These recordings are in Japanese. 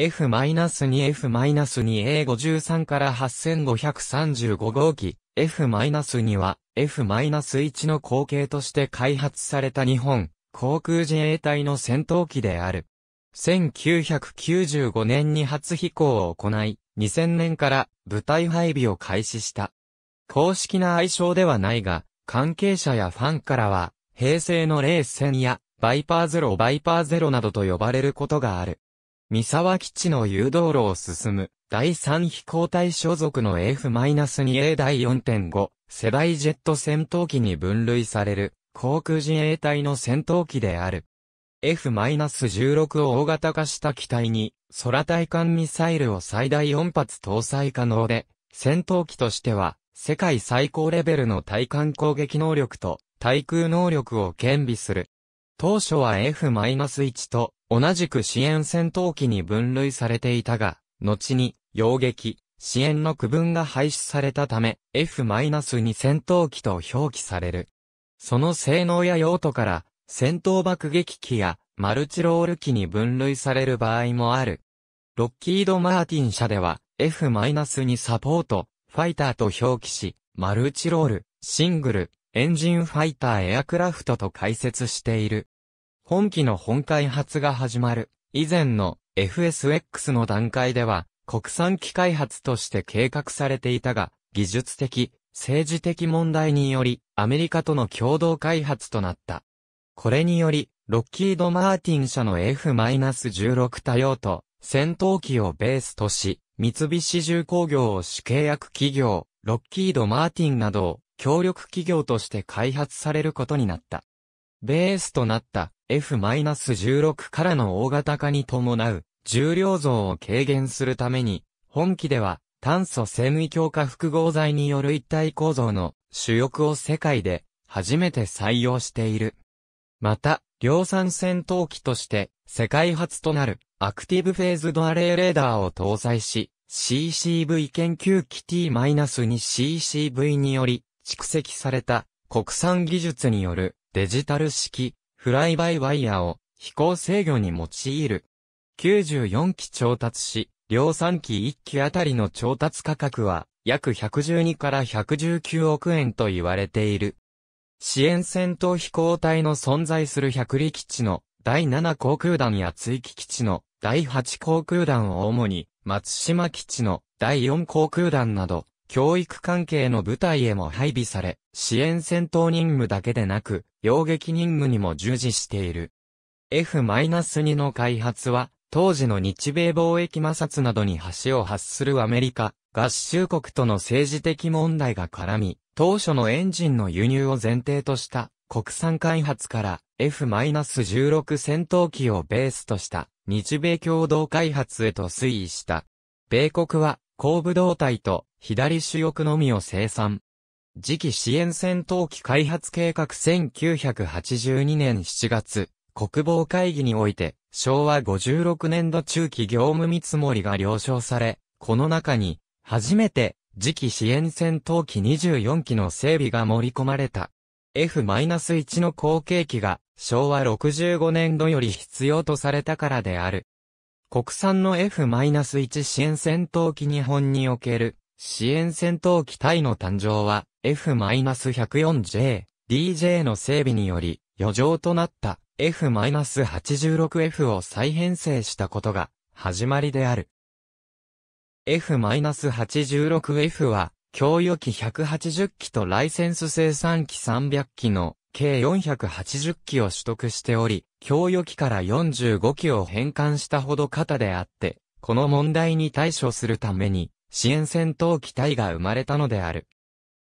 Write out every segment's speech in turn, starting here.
F-2F-2A53 から8535号機、F-2 は F-1 の後継として開発された日本航空自衛隊の戦闘機である。1995年に初飛行を行い、2000年から部隊配備を開始した。公式な愛称ではないが、関係者やファンからは、平成のレース戦や、バイパーゼロバイパーゼロなどと呼ばれることがある。三沢基地の誘導路を進む、第3飛行隊所属の F-2A 第4.5世代ジェット戦闘機に分類される、航空自衛隊の戦闘機である。F-16 を大型化した機体に、空対艦ミサイルを最大4発搭載可能で、戦闘機としては、世界最高レベルの対艦攻撃能力と、対空能力を兼備する。当初は F-1 と同じく支援戦闘機に分類されていたが、後に、洋撃、支援の区分が廃止されたため、F-2 戦闘機と表記される。その性能や用途から、戦闘爆撃機やマルチロール機に分類される場合もある。ロッキード・マーティン社では、F-2 サポート、ファイターと表記し、マルチロール、シングル、エンジンファイターエアクラフトと解説している。本機の本開発が始まる。以前の FSX の段階では、国産機開発として計画されていたが、技術的、政治的問題により、アメリカとの共同開発となった。これにより、ロッキード・マーティン社の F-16 多用途、戦闘機をベースとし、三菱重工業を主契約企業、ロッキード・マーティンなどを協力企業として開発されることになった。ベースとなった F-16 からの大型化に伴う重量増を軽減するために、本機では炭素繊維強化複合材による一体構造の主翼を世界で初めて採用している。また、量産戦闘機として世界初となるアクティブフェーズドアレイレーダーを搭載し、CCV 研究機 T-2CCV により蓄積された国産技術によるデジタル式フライバイワイヤーを飛行制御に用いる。94機調達し、量産機1機あたりの調達価格は約112から119億円と言われている。支援戦闘飛行隊の存在する百里基地の第7航空団や追記基地の第8航空団を主に松島基地の第4航空団など教育関係の部隊へも配備され、支援戦闘任務だけでなく、洋撃任務にも従事している。F-2 の開発は、当時の日米貿易摩擦などに橋を発するアメリカ、合衆国との政治的問題が絡み、当初のエンジンの輸入を前提とした国産開発から F-16 戦闘機をベースとした日米共同開発へと推移した。米国は、後部動隊と左主翼のみを生産。次期支援戦闘機開発計画1982年7月、国防会議において、昭和56年度中期業務見積もりが了承され、この中に、初めて、次期支援戦闘機24機の整備が盛り込まれた。F-1 の後継機が、昭和65年度より必要とされたからである。国産の F-1 支援戦闘機日本における支援戦闘機隊の誕生は F-104J、DJ の整備により余剰となった F-86F を再編成したことが始まりである。F-86F は供与機180機とライセンス生産機300機の計480機を取得しており、供与機から45機を返還したほど型であって、この問題に対処するために、支援戦闘機隊が生まれたのである。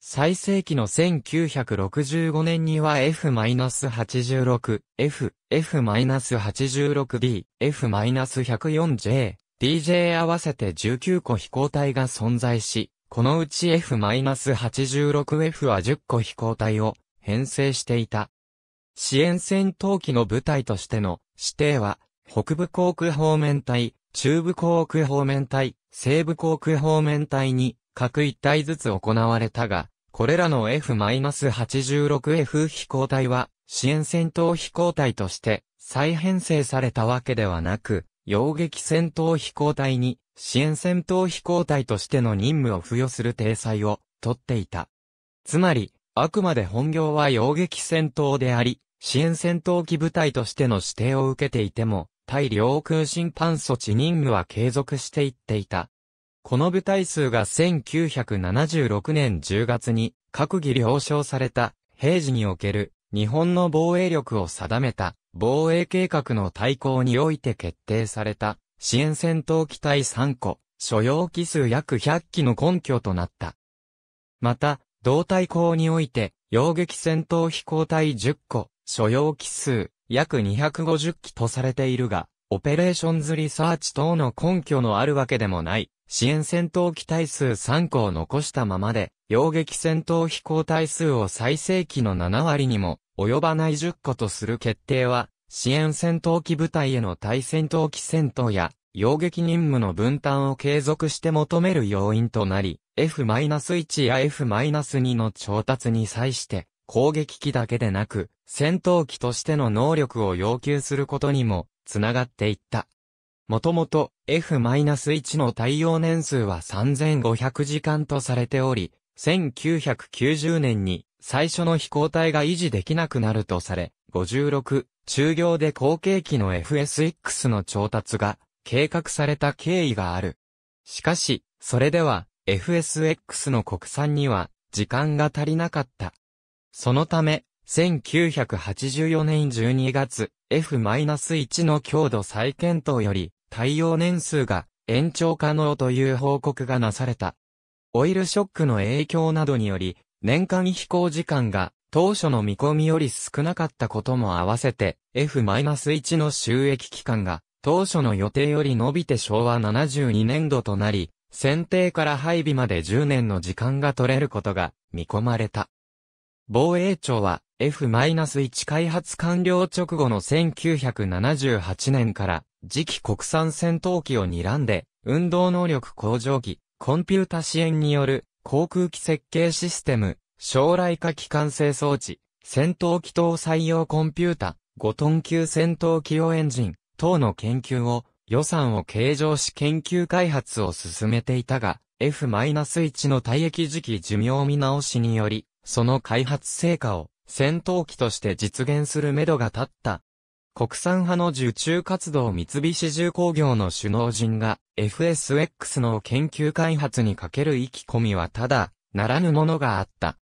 最盛期の1965年には F-86、F、F-86D、F-104J、DJ 合わせて19個飛行体が存在し、このうち F-86F は10個飛行体を編成していた。支援戦闘機の部隊としての指定は、北部航空方面隊、中部航空方面隊、西部航空方面隊に各一体ずつ行われたが、これらの F-86F 飛行隊は支援戦闘飛行隊として再編成されたわけではなく、洋撃戦闘飛行隊に支援戦闘飛行隊としての任務を付与する体裁を取っていた。つまり、あくまで本業は洋撃戦闘であり、支援戦闘機部隊としての指定を受けていても、対領空侵犯措置任務は継続していっていた。この部隊数が1976年10月に閣議了承された平時における日本の防衛力を定めた防衛計画の対抗において決定された支援戦闘機体3個、所要機数約100機の根拠となった。また、同対抗において、洋撃戦闘飛行隊10個、所要機数、約250機とされているが、オペレーションズリサーチ等の根拠のあるわけでもない、支援戦闘機体数3個を残したままで、洋撃戦闘飛行体数を最盛期の7割にも及ばない10個とする決定は、支援戦闘機部隊への対戦闘機戦闘や、洋撃任務の分担を継続して求める要因となり、F-1 や F-2 の調達に際して、攻撃機だけでなく、戦闘機としての能力を要求することにも、つながっていった。もともと F-1 の対応年数は3500時間とされており、1990年に最初の飛行体が維持できなくなるとされ、56、中業で後継機の FSX の調達が計画された経緯がある。しかし、それでは FSX の国産には時間が足りなかった。そのため、1984年12月、F-1 の強度再検討より、対応年数が延長可能という報告がなされた。オイルショックの影響などにより、年間飛行時間が当初の見込みより少なかったことも合わせて、F-1 の収益期間が当初の予定より伸びて昭和72年度となり、選定から配備まで10年の時間が取れることが見込まれた。防衛庁は F-1 開発完了直後の1978年から次期国産戦闘機を睨んで運動能力向上機、コンピュータ支援による航空機設計システム、将来化機関制装置、戦闘機等採用コンピュータ、5トン級戦闘機用エンジン等の研究を予算を計上し研究開発を進めていたが、F-1 の退役時期寿命見直しにより、その開発成果を戦闘機として実現するめどが立った。国産派の受注活動三菱重工業の首脳陣が FSX の研究開発にかける意気込みはただ、ならぬものがあった。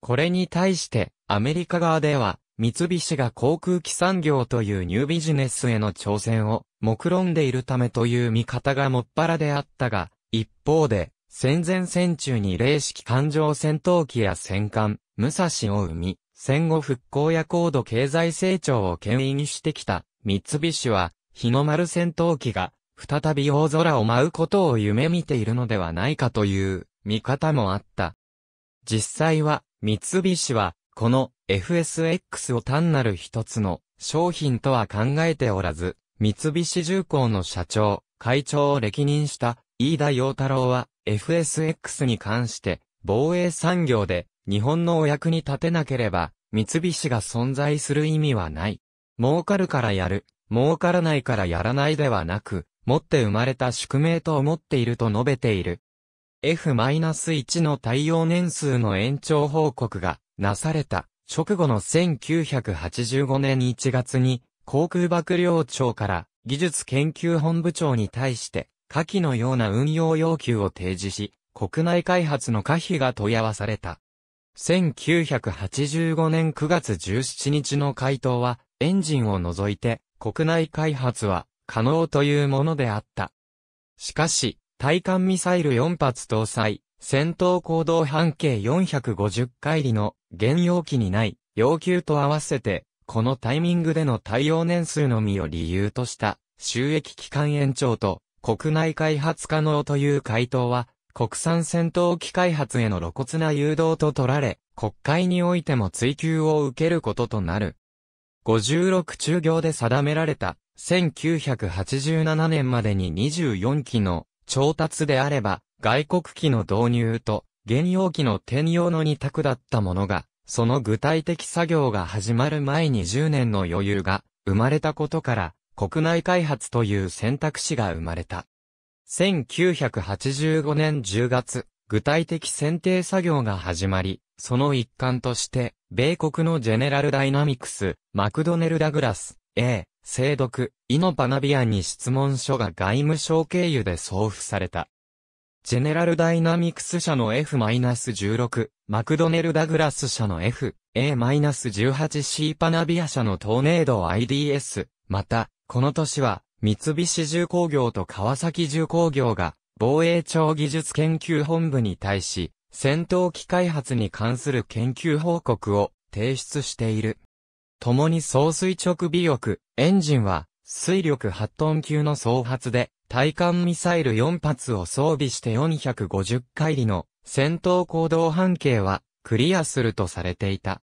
これに対してアメリカ側では三菱が航空機産業というニュービジネスへの挑戦を目論んでいるためという見方がもっぱらであったが、一方で戦前戦中に霊式艦上戦闘機や戦艦、武蔵を生み、戦後復興や高度経済成長を牽引してきた、三菱は、日の丸戦闘機が、再び大空を舞うことを夢見ているのではないかという、見方もあった。実際は、三菱は、この FSX を単なる一つの商品とは考えておらず、三菱重工の社長、会長を歴任した飯田陽太郎は FSX に関して防衛産業で日本のお役に立てなければ三菱が存在する意味はない。儲かるからやる、儲からないからやらないではなく、持って生まれた宿命と思っていると述べている。F-1 の対応年数の延長報告がなされた直後の1985年1月に航空幕僚長から技術研究本部長に対して下記のような運用要求を提示し、国内開発の可否が問い合わされた。1985年9月17日の回答は、エンジンを除いて、国内開発は可能というものであった。しかし、対艦ミサイル4発搭載、戦闘行動半径450回りの現容器にない要求と合わせて、このタイミングでの対応年数のみを理由とした収益期間延長と国内開発可能という回答は、国産戦闘機開発への露骨な誘導と取られ、国会においても追及を受けることとなる。56中行で定められた、1987年までに24機の調達であれば、外国機の導入と、現用機の転用の2択だったものが、その具体的作業が始まる前に10年の余裕が生まれたことから、国内開発という選択肢が生まれた。1985年10月、具体的選定作業が始まり、その一環として、米国のジェネラルダイナミクス、マクドネル・ダグラス、A、聖読、イノ・パナビアンに質問書が外務省経由で送付された。ジェネラルダイナミクス社の F-16、マクドネル・ダグラス社の F、A-18C パナビア社のトーネード IDS、また、この年は、三菱重工業と川崎重工業が、防衛庁技術研究本部に対し、戦闘機開発に関する研究報告を提出している。共に総垂直尾翼、エンジンは、水力8トン級の総発で、対艦ミサイル4発を装備して450回りの戦闘行動半径はクリアするとされていた。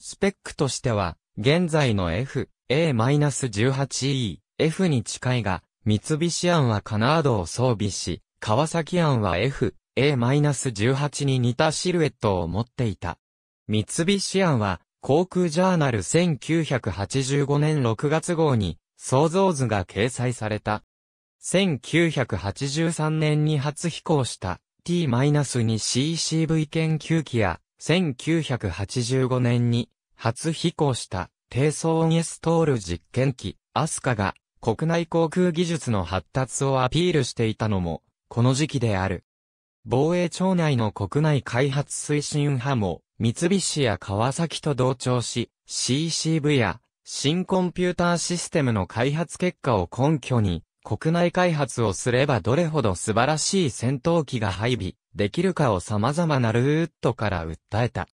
スペックとしては、現在の F A-18E、F に近いが、三菱案はカナードを装備し、川崎案は F、A-18 に似たシルエットを持っていた。三菱案は、航空ジャーナル1985年6月号に、想像図が掲載された。1983年に初飛行した T-2CCV 研究機や、1985年に初飛行した低騒音エストール実験機、アスカが国内航空技術の発達をアピールしていたのも、この時期である。防衛庁内の国内開発推進派も、三菱や川崎と同調し、CCV や新コンピューターシステムの開発結果を根拠に、国内開発をすればどれほど素晴らしい戦闘機が配備できるかを様々なルートから訴えた。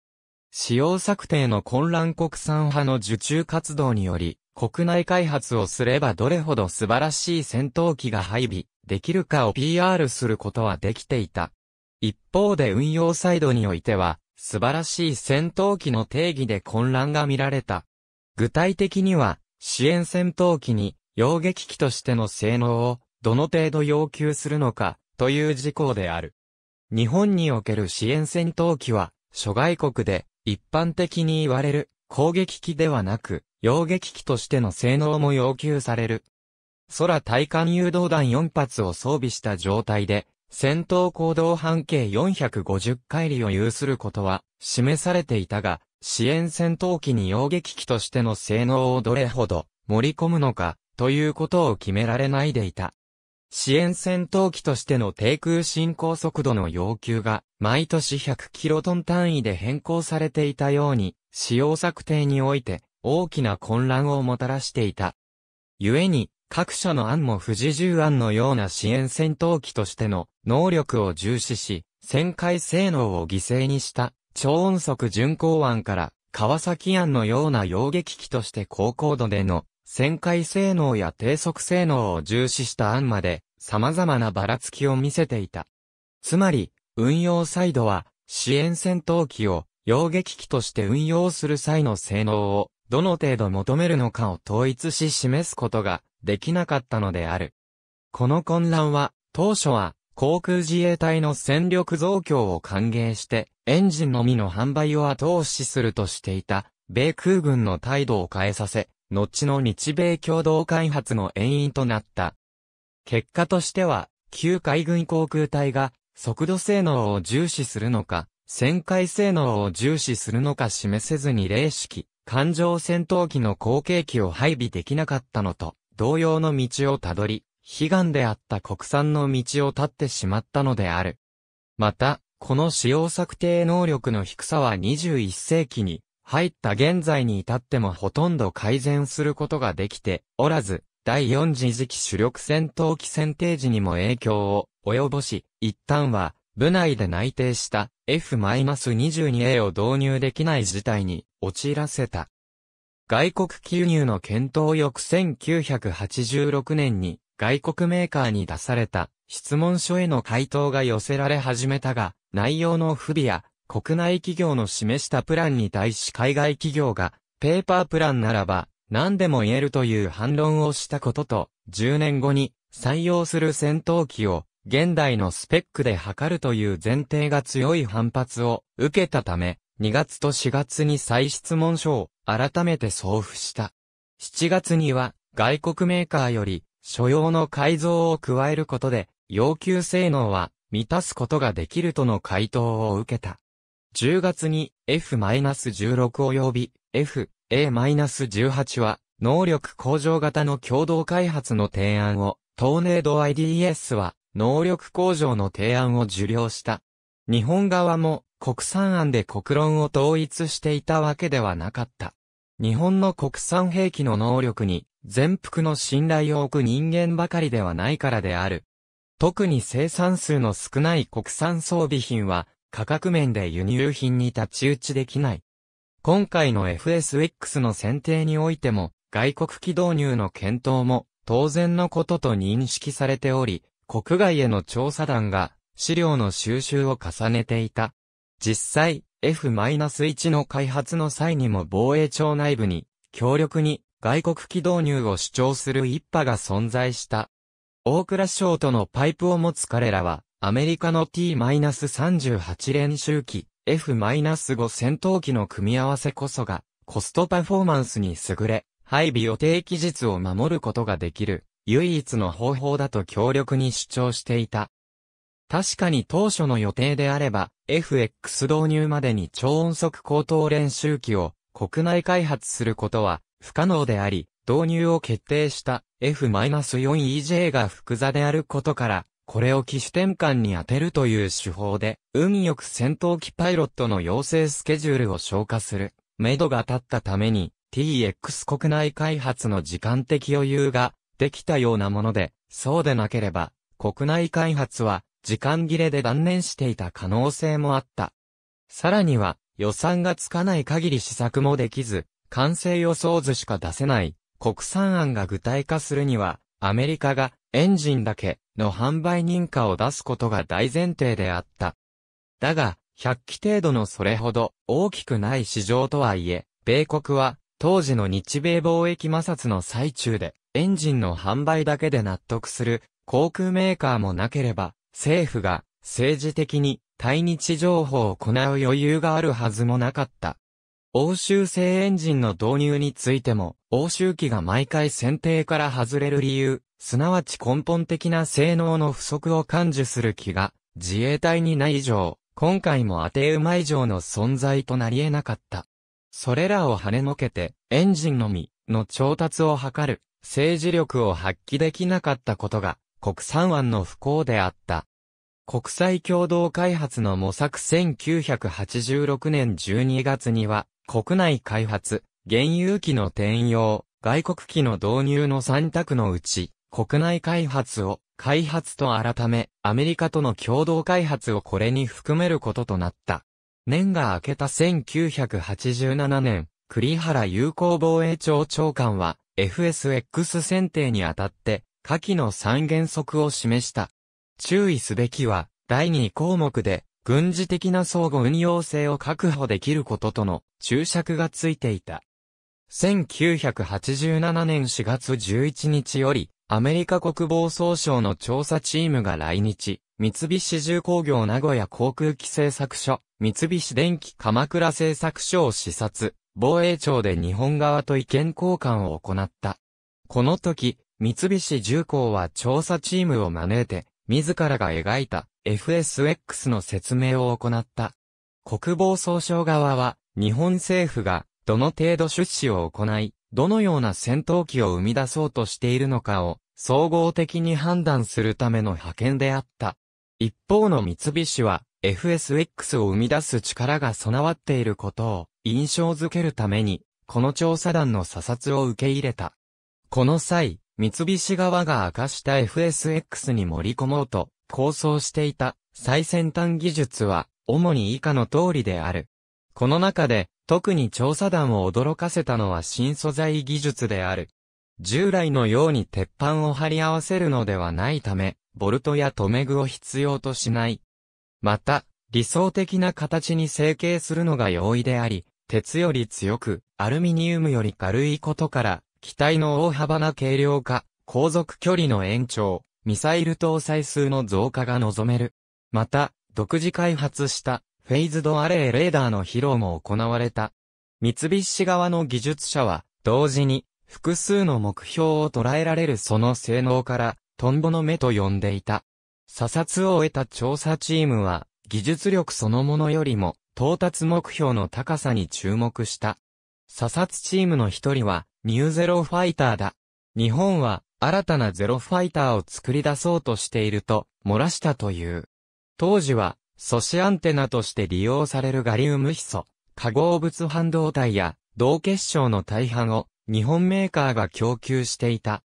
使用策定の混乱国産派の受注活動により、国内開発をすればどれほど素晴らしい戦闘機が配備できるかを PR することはできていた。一方で運用サイドにおいては、素晴らしい戦闘機の定義で混乱が見られた。具体的には、支援戦闘機に、洋撃機としての性能を、どの程度要求するのか、という事項である。日本における支援戦闘機は、諸外国で、一般的に言われる攻撃機ではなく、揚撃機としての性能も要求される。空対艦誘導弾4発を装備した状態で、戦闘行動半径450回りを有することは示されていたが、支援戦闘機に揚撃機としての性能をどれほど盛り込むのかということを決められないでいた。支援戦闘機としての低空進行速度の要求が毎年100キロトン単位で変更されていたように、使用策定において大きな混乱をもたらしていた。故に、各社の案も富士重案のような支援戦闘機としての能力を重視し、旋回性能を犠牲にした超音速巡航案から川崎案のような洋撃機として高高度での旋回性能や低速性能を重視した案まで様々なばらつきを見せていた。つまり、運用サイドは支援戦闘機を溶撃機として運用する際の性能をどの程度求めるのかを統一し示すことができなかったのである。この混乱は当初は航空自衛隊の戦力増強を歓迎してエンジンのみの販売を後押しするとしていた米空軍の態度を変えさせ後の日米共同開発の遠因となった。結果としては、旧海軍航空隊が速度性能を重視するのか、旋回性能を重視するのか示せずに零式、艦上戦闘機の後継機を配備できなかったのと、同様の道をたどり、悲願であった国産の道を立ってしまったのである。また、この使用策定能力の低さは21世紀に入った現在に至ってもほとんど改善することができておらず、第4次次期主力戦闘機選定時にも影響を及ぼし、一旦は部内で内定した F-22A を導入できない事態に陥らせた。外国給入の検討翌1986年に外国メーカーに出された質問書への回答が寄せられ始めたが、内容の不備や国内企業の示したプランに対し海外企業が、ペーパープランならば、何でも言えるという反論をしたことと、10年後に採用する戦闘機を、現代のスペックで測るという前提が強い反発を受けたため、2月と4月に再質問書を改めて送付した。7月には外国メーカーより所要の改造を加えることで要求性能は満たすことができるとの回答を受けた。10月に F-16 及び FA-18 は能力向上型の共同開発の提案を、トーネード IDS は能力向上の提案を受領した。日本側も国産案で国論を統一していたわけではなかった。日本の国産兵器の能力に全幅の信頼を置く人間ばかりではないからである。特に生産数の少ない国産装備品は価格面で輸入品に立ち打ちできない。今回の FSX の選定においても、外国機導入の検討も当然のことと認識されており、国外への調査団が資料の収集を重ねていた。実際、F-1 の開発の際にも防衛庁内部に強力に外国機導入を主張する一派が存在した。大倉省とのパイプを持つ彼らは、アメリカの T-38 練習機、F-5 戦闘機の組み合わせこそがコストパフォーマンスに優れ、配備予定期日を守ることができる唯一の方法だと強力に主張していた。確かに当初の予定であれば FX 導入までに超音速高等練習機を国内開発することは不可能であり、導入を決定した F-4EJ が複座であることからこれを機種転換に当てるという手法で、運よく戦闘機パイロットの養成スケジュールを消化する、目処が立ったために、TX 国内開発の時間的余裕ができたようなもので、そうでなければ、国内開発は時間切れで断念していた可能性もあった。さらには、予算がつかない限り試作もできず、完成予想図しか出せない、国産案が具体化するには、アメリカがエンジンだけの販売認可を出すことが大前提であった。だが、100機程度のそれほど大きくない市場とはいえ、米国は当時の日米貿易摩擦の最中で、エンジンの販売だけで納得する航空メーカーもなければ、政府が政治的に対日情報を行う余裕があるはずもなかった。欧州製エンジンの導入についても、欧州機が毎回選定から外れる理由すなわち根本的な性能の不足を感受する気が、自衛隊にない以上、今回も当て馬以上の存在となり得なかった。それらを跳ねのけて、エンジンのみの調達を図る、政治力を発揮できなかったことが、国産案の不幸であった。国際共同開発の模索1986年12月には、国内開発、原油機の転用、外国機の導入の3択のうち、国内開発を開発と改め、アメリカとの共同開発をこれに含めることとなった。年が明けた1987年、栗原友好防衛庁長官は FSX 選定にあたって、下記の三原則を示した。注意すべきは、第2項目で、軍事的な相互運用性を確保できることとの注釈がついていた。1987年4月11日より、アメリカ国防総省の調査チームが来日、三菱重工業名古屋航空機製作所、三菱電機鎌倉製作所を視察、防衛庁で日本側と意見交換を行った。この時、三菱重工は調査チームを招いて、自らが描いた FSX の説明を行った。国防総省側は、日本政府がどの程度出資を行い、どのような戦闘機を生み出そうとしているのかを、総合的に判断するための派遣であった。一方の三菱は、FSX を生み出す力が備わっていることを印象づけるために、この調査団の査察を受け入れた。この際、三菱側が明かした FSX に盛り込もうと構想していた最先端技術は主に以下の通りである。この中で特に調査団を驚かせたのは新素材技術である。従来のように鉄板を貼り合わせるのではないため、ボルトや留め具を必要としない。また、理想的な形に成形するのが容易であり、鉄より強く、アルミニウムより軽いことから、機体の大幅な軽量化、航続距離の延長、ミサイル搭載数の増加が望める。また、独自開発したフェイズドアレイレーダーの披露も行われた。三菱側の技術者は、同時に、複数の目標を捉えられるその性能から、トンボの目と呼んでいた。査察を終えた調査チームは、技術力そのものよりも、到達目標の高さに注目した。査察チームの一人は、ニューゼロファイターだ。日本は、新たなゼロファイターを作り出そうとしていると、漏らしたという。当時は、素子アンテナとして利用されるガリウムヒ素、化合物半導体や、同結晶の大半を、日本メーカーが供給していた。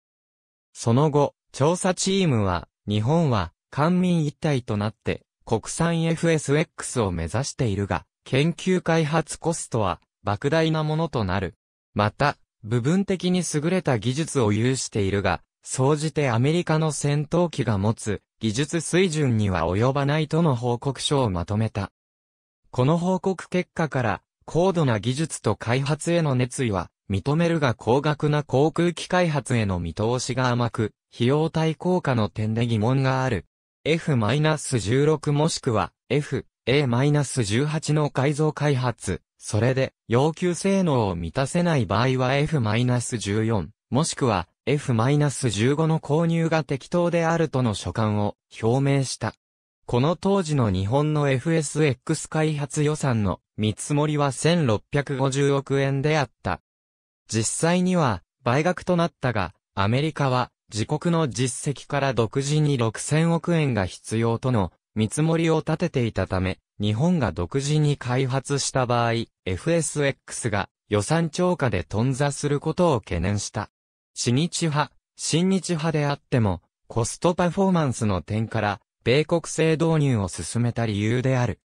その後、調査チームは、日本は、官民一体となって、国産 FSX を目指しているが、研究開発コストは、莫大なものとなる。また、部分的に優れた技術を有しているが、総じてアメリカの戦闘機が持つ技術水準には及ばないとの報告書をまとめた。この報告結果から、高度な技術と開発への熱意は、認めるが高額な航空機開発への見通しが甘く、費用対効果の点で疑問がある。F-16 もしくは F、A-18 の改造開発、それで要求性能を満たせない場合は F-14、もしくは F-15 の購入が適当であるとの所感を表明した。この当時の日本の FSX 開発予算の見積もりは1650億円であった。実際には倍額となったが、アメリカは自国の実績から独自に6000億円が必要との見積もりを立てていたため、日本が独自に開発した場合、FSX が予算超過で頓挫することを懸念した。死日派、新日派であっても、コストパフォーマンスの点から、米国製導入を進めた理由である。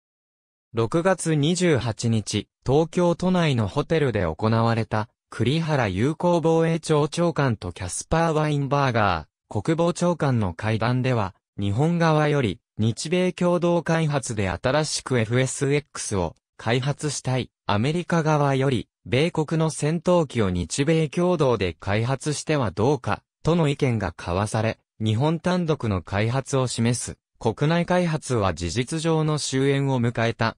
6月28日、東京都内のホテルで行われた、栗原友好防衛庁長官とキャスパー・ワインバーガー、国防長官の会談では、日本側より、日米共同開発で新しく FSX を開発したい、アメリカ側より、米国の戦闘機を日米共同で開発してはどうか、との意見が交わされ、日本単独の開発を示す、国内開発は事実上の終焉を迎えた。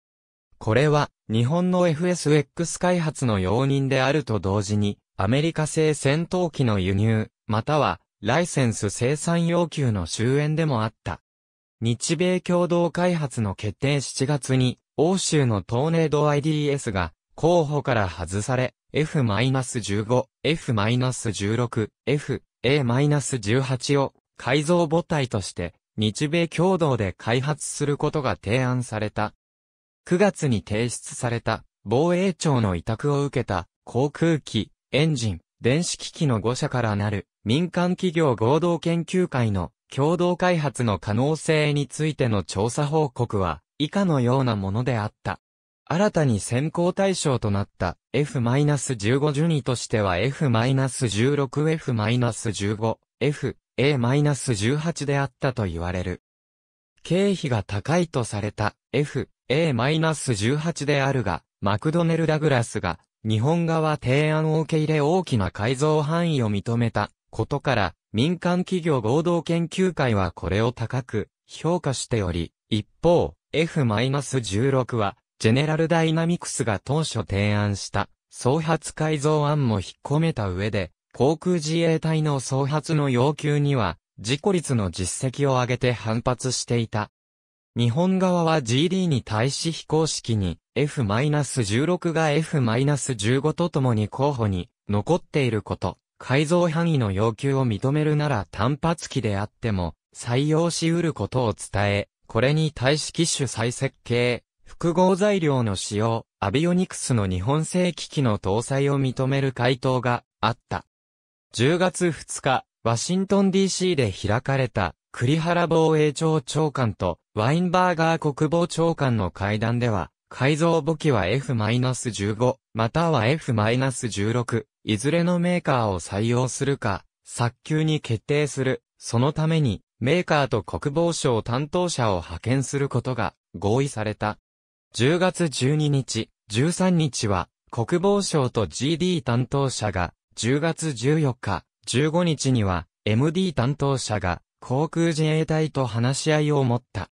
これは、日本の FSX 開発の容認であると同時に、アメリカ製戦闘機の輸入、または、ライセンス生産要求の終焉でもあった。日米共同開発の決定7月に、欧州のトーネード IDS が、候補から外され、F-15、F-16、F、A-18 を改造母体として日米共同で開発することが提案された。9月に提出された防衛庁の委託を受けた航空機、エンジン、電子機器の5社からなる民間企業合同研究会の共同開発の可能性についての調査報告は以下のようなものであった。新たに選考対象となった F-15 順位としては F-16、F-15、F、A-18 であったと言われる。経費が高いとされた F、A-18 であるが、マクドネル・ダグラスが日本側提案を受け入れ大きな改造範囲を認めたことから、民間企業合同研究会はこれを高く評価しており、一方、F-16 はジェネラルダイナミクスが当初提案した創発改造案も引っ込めた上で、航空自衛隊の創発の要求には、事故率の実績を上げて反発していた。日本側は GD に対し非公式に F-16 が F-15 とともに候補に残っていること、改造範囲の要求を認めるなら単発機であっても採用し得ることを伝え、これに対し機種再設計、複合材料の使用、アビオニクスの日本製機器の搭載を認める回答があった。10月2日、ワシントン DC で開かれた、栗原防衛庁長官とワインバーガー国防長官の会談では、改造簿記は F-15、または F-16、いずれのメーカーを採用するか、早急に決定する。そのために、メーカーと国防省担当者を派遣することが合意された。10月12日、13日は、国防省と GD 担当者が、10月14日、15日には、MD 担当者が、航空自衛隊と話し合いを持った。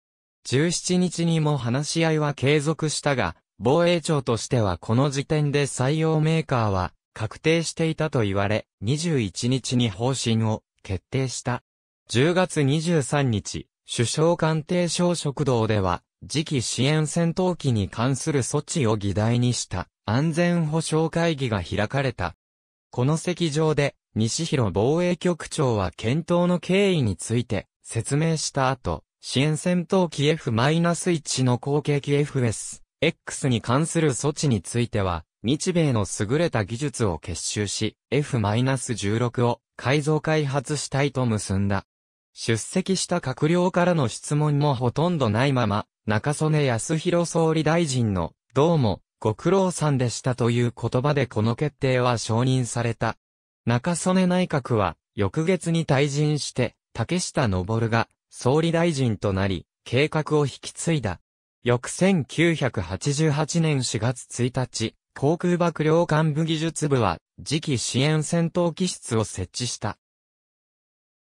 17日にも話し合いは継続したが、防衛庁としてはこの時点で採用メーカーは確定していたと言われ、21日に方針を決定した。10月23日、首相官邸小食堂では、次期支援戦闘機に関する措置を議題にした安全保障会議が開かれた。この席上で、西広防衛局長は検討の経緯について説明した後、支援戦闘機 F-1 の後継機 FS、X に関する措置については、日米の優れた技術を結集し、F-16 を改造開発したいと結んだ。出席した閣僚からの質問もほとんどないまま、中曽根康弘総理大臣の、どうも、ご苦労さんでしたという言葉でこの決定は承認された。中曽根内閣は、翌月に退陣して、竹下登が、総理大臣となり、計画を引き継いだ。翌1988年4月1日、航空幕僚幹部技術部は、次期支援戦闘機室を設置した。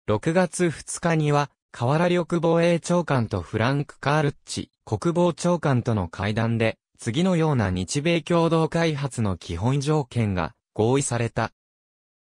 6月2日には、河原緑防衛長官とフランク・カールッチ国防長官との会談で、次のような日米共同開発の基本条件が合意された。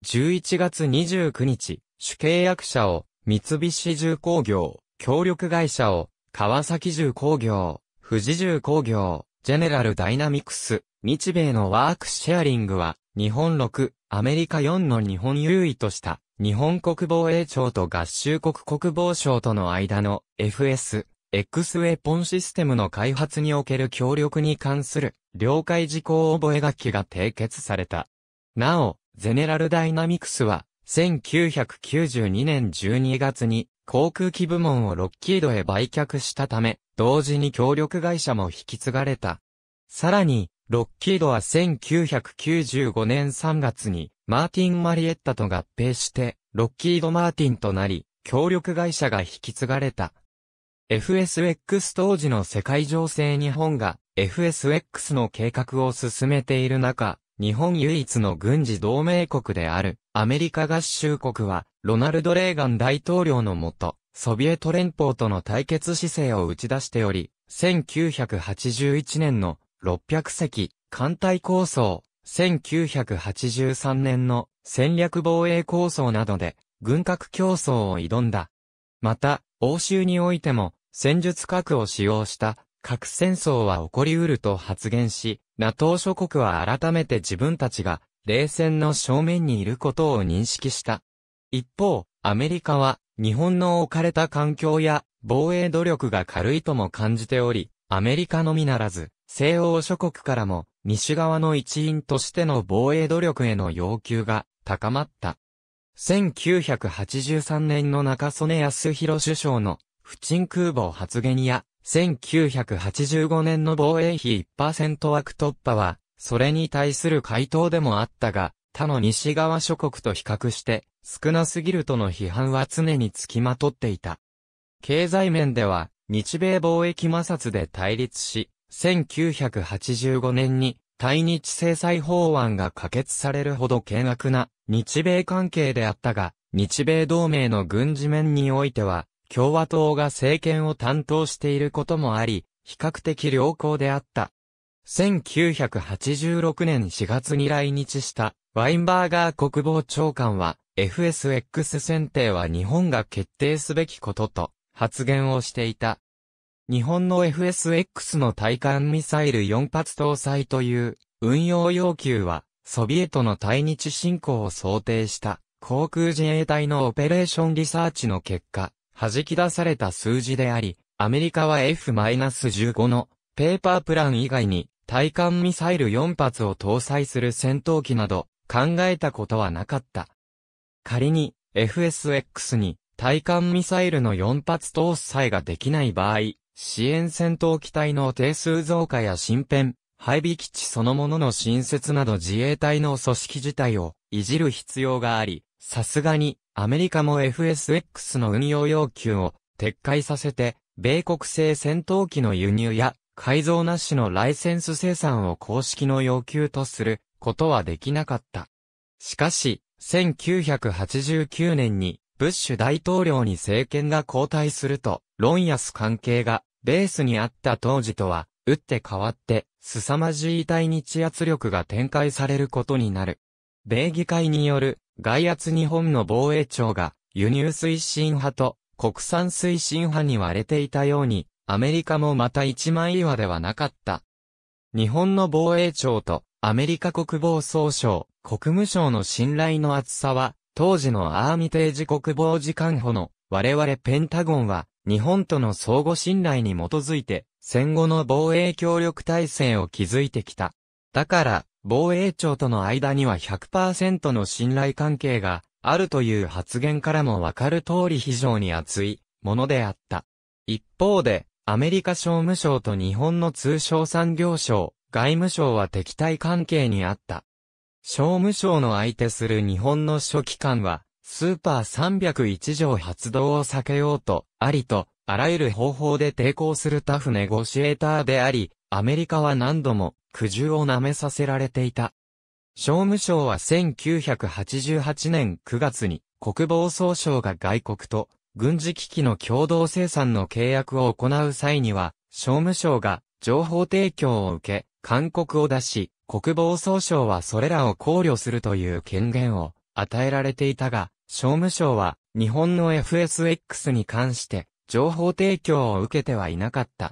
11月29日、主契約者を三菱重工業、協力会社を川崎重工業、富士重工業、ジェネラルダイナミクス、日米のワークシェアリングは日本6、アメリカ4の日本優位とした。日本国防衛庁と合衆国国防省との間の FS、X ウェポンシステムの開発における協力に関する了解事項覚書が締結された。なお、ゼネラルダイナミクスは、1992年12月に航空機部門をロッキードへ売却したため、同時に協力会社も引き継がれた。さらに、ロッキードは1995年3月に、マーティン・マリエッタと合併して、ロッキード・マーティンとなり、協力会社が引き継がれた。FSX 当時の世界情勢日本が FSX の計画を進めている中、日本唯一の軍事同盟国であるアメリカ合衆国は、ロナルド・レーガン大統領のもと、ソビエト連邦との対決姿勢を打ち出しており、1981年の600隻、艦隊構想、1983年の戦略防衛構想などで軍拡競争を挑んだ。また、欧州においても戦術核を使用した核戦争は起こり得ると発言し、NATO 諸国は改めて自分たちが冷戦の正面にいることを認識した。一方、アメリカは日本の置かれた環境や防衛努力が軽いとも感じており、アメリカのみならず、西欧諸国からも西側の一員としての防衛努力への要求が高まった。1983年の中曽根康弘首相の不沈空母発言や1985年の防衛費1%枠突破は、それに対する回答でもあったが、他の西側諸国と比較して少なすぎるとの批判は常につきまとっていた。経済面では日米貿易摩擦で対立し、1985年に対日制裁法案が可決されるほど険悪な日米関係であったが、日米同盟の軍事面においては、共和党が政権を担当していることもあり、比較的良好であった。1986年4月に来日したワインバーガー国防長官は FSX 選定は日本が決定すべきことと発言をしていた。日本の FSX の対艦ミサイル4発搭載という運用要求は、ソビエトの対日侵攻を想定した航空自衛隊のオペレーションリサーチの結果、弾き出された数字であり、アメリカは F-15 のペーパープラン以外に対艦ミサイル4発を搭載する戦闘機など考えたことはなかった。仮に FSX に対艦ミサイルの4発搭載ができない場合、支援戦闘機体の定数増加や新編、配備基地そのものの新設など自衛隊の組織自体をいじる必要があり、さすがにアメリカも FSX の運用要求を撤回させて、米国製戦闘機の輸入や改造なしのライセンス生産を公式の要求とすることはできなかった。しかし、1989年にブッシュ大統領に政権が交代すると、ロンヤス関係がベースにあった当時とは、打って変わって、凄まじい対日圧力が展開されることになる。米議会による外圧日本の防衛庁が輸入推進派と国産推進派に割れていたように、アメリカもまた一枚岩ではなかった。日本の防衛庁とアメリカ国防総省、国務省の信頼の厚さは当時のアーミテージ国防次官補の我々ペンタゴンは日本との相互信頼に基づいて戦後の防衛協力体制を築いてきた。だから防衛庁との間には100%の信頼関係があるという発言からもわかる通り非常に厚いものであった。一方でアメリカ商務省と日本の通商産業省、外務省は敵対関係にあった。商務省の相手する日本の書記官は、スーパー301条発動を避けようと、ありと、あらゆる方法で抵抗するタフネゴシエーターであり、アメリカは何度も苦渋を舐めさせられていた。商務省は1988年9月に国防総省が外国と軍事機器の共同生産の契約を行う際には、商務省が情報提供を受け、勧告を出し、国防総省はそれらを考慮するという権限を与えられていたが、商務省は日本の FSX に関して情報提供を受けてはいなかった。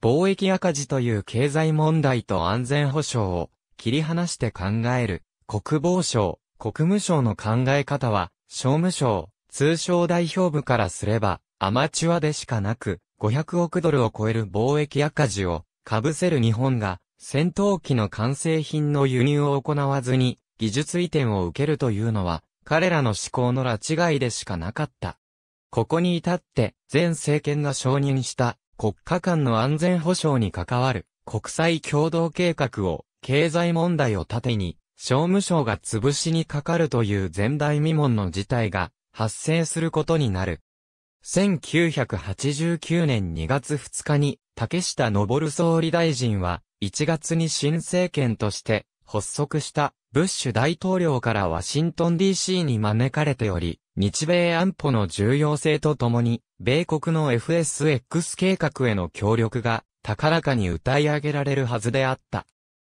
貿易赤字という経済問題と安全保障を切り離して考える国防省、国務省の考え方は商務省、通商代表部からすればアマチュアでしかなく500億ドルを超える貿易赤字を被せる日本が戦闘機の完成品の輸入を行わずに、技術移転を受けるというのは、彼らの思考の拉違いでしかなかった。ここに至って、前政権が承認した国家間の安全保障に関わる国際共同計画を経済問題を盾に、商務省が潰しにかかるという前代未聞の事態が発生することになる。1989年2月2日に竹下登総理大臣は1月に新政権として発足したブッシュ大統領からワシントン DC に招かれており、日米安保の重要性とともに、米国の FSX 計画への協力が高らかに歌い上げられるはずであった。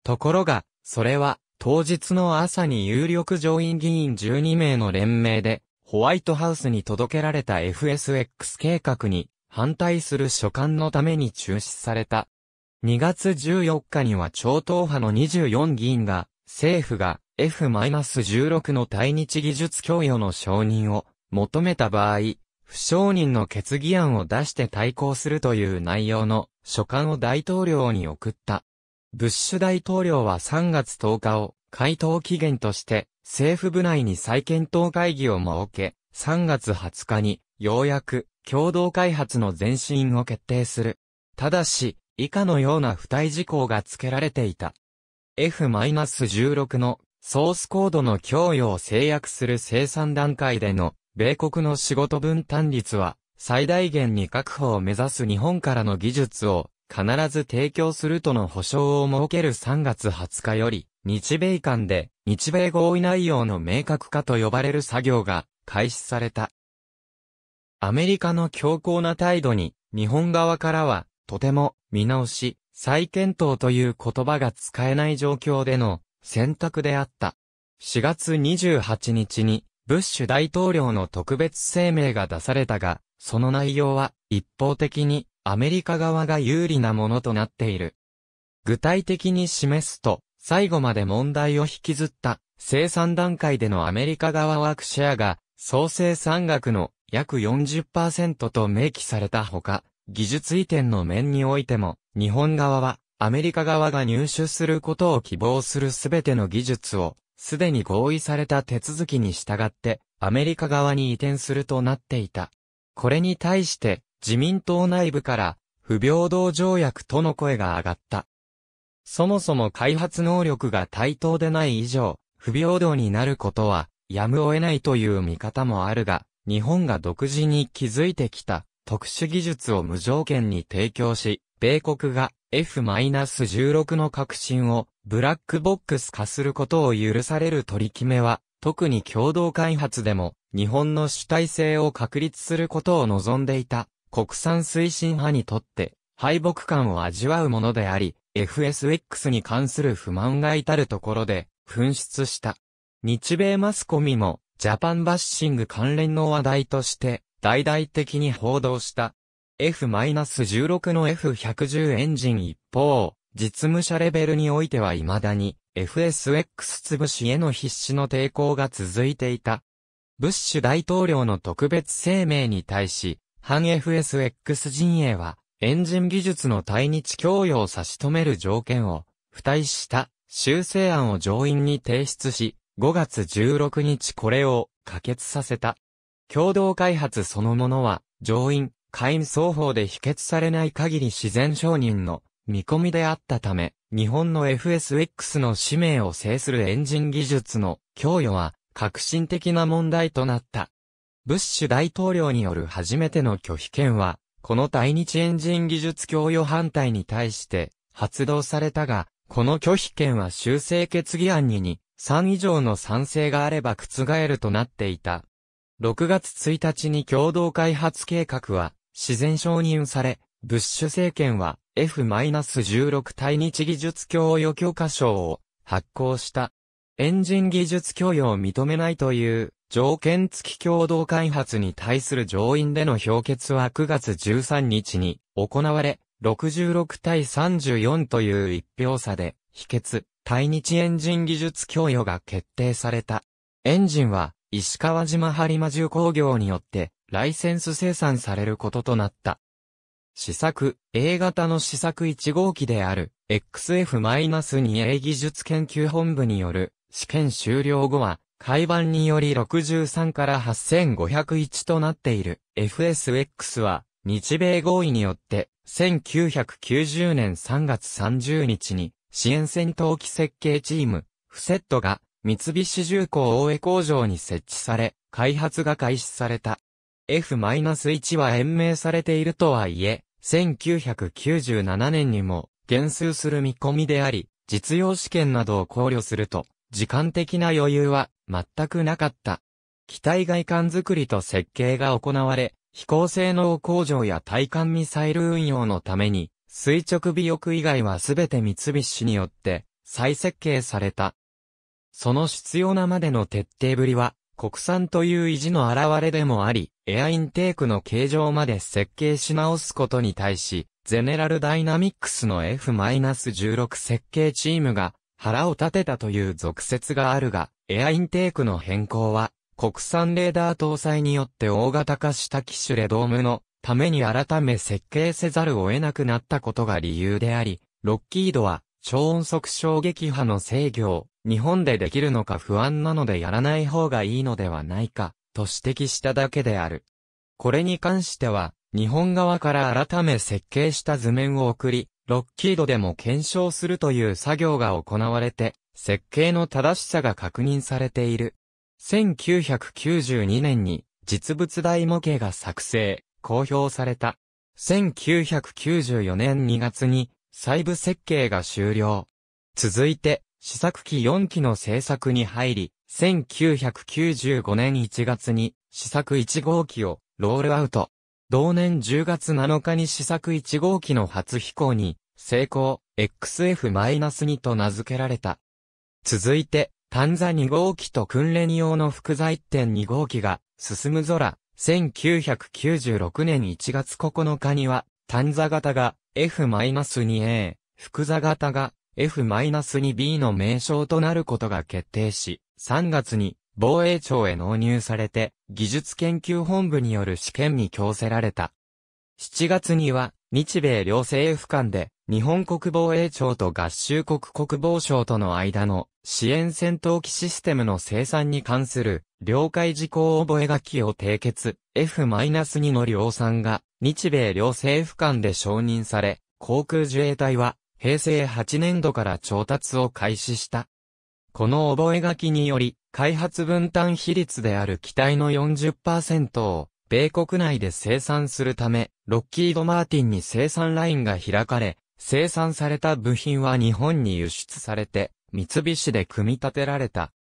ところが、それは当日の朝に有力上院議員12名の連名で、ホワイトハウスに届けられた FSX 計画に反対する書簡のために中止された2月14日には超党派の24議員が、政府が F-16 の対日技術供与の承認を求めた場合、不承認の決議案を出して対抗するという内容の書簡を大統領に送った。ブッシュ大統領は3月10日を回答期限として政府部内に再検討会議を設け、3月20日にようやく共同開発の前進を決定する。ただし、以下のような付帯事項が付けられていた。F-16 のソースコードの供与を制約する生産段階での米国の仕事分担率は最大限に確保を目指す日本からの技術を必ず提供するとの保証を設ける3月20日より日米間で日米合意内容の明確化と呼ばれる作業が開始された。アメリカの強硬な態度に日本側からはとても、見直し、再検討という言葉が使えない状況での選択であった。4月28日に、ブッシュ大統領の特別声明が出されたが、その内容は一方的にアメリカ側が有利なものとなっている。具体的に示すと、最後まで問題を引きずった生産段階でのアメリカ側ワークシェアが総生産額の約40%と明記されたほか、技術移転の面においても、日本側は、アメリカ側が入手することを希望するすべての技術を、すでに合意された手続きに従って、アメリカ側に移転するとなっていた。これに対して、自民党内部から、不平等条約との声が上がった。そもそも開発能力が対等でない以上、不平等になることは、やむを得ないという見方もあるが、日本が独自に築いてきた特殊技術を無条件に提供し、米国が F-16 の革新をブラックボックス化することを許される取り決めは、特に共同開発でも日本の主体性を確立することを望んでいた国産推進派にとって敗北感を味わうものであり、FSX に関する不満が至るところで紛失した。日米マスコミもジャパンバッシング関連の話題として大々的に報道した。F-16 の F110 エンジン一方、実務者レベルにおいては未だに FSX 潰しへの必死の抵抗が続いていた。ブッシュ大統領の特別声明に対し、反 FSX 陣営は、エンジン技術の対日供与を差し止める条件を、付帯した修正案を上院に提出し、5月16日これを可決させた。共同開発そのものは、上院、下院双方で否決されない限り自然承認の見込みであったため、日本の FSX の使命を制するエンジン技術の供与は革新的な問題となった。ブッシュ大統領による初めての拒否権は、この対日エンジン技術供与反対に対して発動されたが、この拒否権は修正決議案に2、3以上の賛成があれば覆るとなっていた。6月1日に共同開発計画は自然承認され、ブッシュ政権は F-16 対日技術供与許可証を発行した。エンジン技術供与を認めないという条件付き共同開発に対する上院での評決は9月13日に行われ、66対34という一票差で、否決、対日エンジン技術供与が決定された。エンジンは、石川島播磨重工業によって、ライセンス生産されることとなった。試作、A 型の試作1号機である、XF-2A 技術研究本部による、試験終了後は、海盤により63から8501となっている FSX は日米合意によって1990年3月30日に支援戦闘機設計チームフセットが三菱重工大江工場に設置され、開発が開始された。F-1 は延命されているとはいえ、1997年にも減数する見込みであり、実用試験などを考慮すると、時間的な余裕は全くなかった。機体外観作りと設計が行われ、飛行性能向上や対艦ミサイル運用のために、垂直尾翼以外はすべて三菱によって再設計された。その必要なまでの徹底ぶりは、国産という意地の表れでもあり、エアインテークの形状まで設計し直すことに対し、ゼネラルダイナミックスの F-16 設計チームが腹を立てたという俗説があるが、エアインテークの変更は、国産レーダー搭載によって大型化した機種レドームのために改め設計せざるを得なくなったことが理由であり、ロッキードは超音速衝撃波の制御を日本でできるのか不安なのでやらない方がいいのではないか、と指摘しただけである。これに関しては、日本側から改め設計した図面を送り、ロッキードでも検証するという作業が行われて、設計の正しさが確認されている。1992年に実物大模型が作成、公表された。1994年2月に細部設計が終了。続いて、試作機4機の製作に入り、1995年1月に試作1号機をロールアウト。同年10月7日に試作1号機の初飛行に成功 XF-2 と名付けられた。続いて、タンザ2号機と訓練用の副材点2号機が進む空。1996年1月9日には、ン座型が F-2A、副座型が F-2B の名称となることが決定し、3月に防衛庁へ納入されて、技術研究本部による試験に強制られた。7月には、日米両政府間で、日本国防衛庁と合衆国国防省との間の支援戦闘機システムの生産に関する了解事項覚書を締結 F-2 の量産が日米両政府間で承認され、航空自衛隊は平成8年度から調達を開始した。この覚書により、開発分担比率である機体の40%を、米国内で生産するため、ロッキード・マーティンに生産ラインが開かれ、生産された部品は日本に輸出されて、三菱で組み立てられた。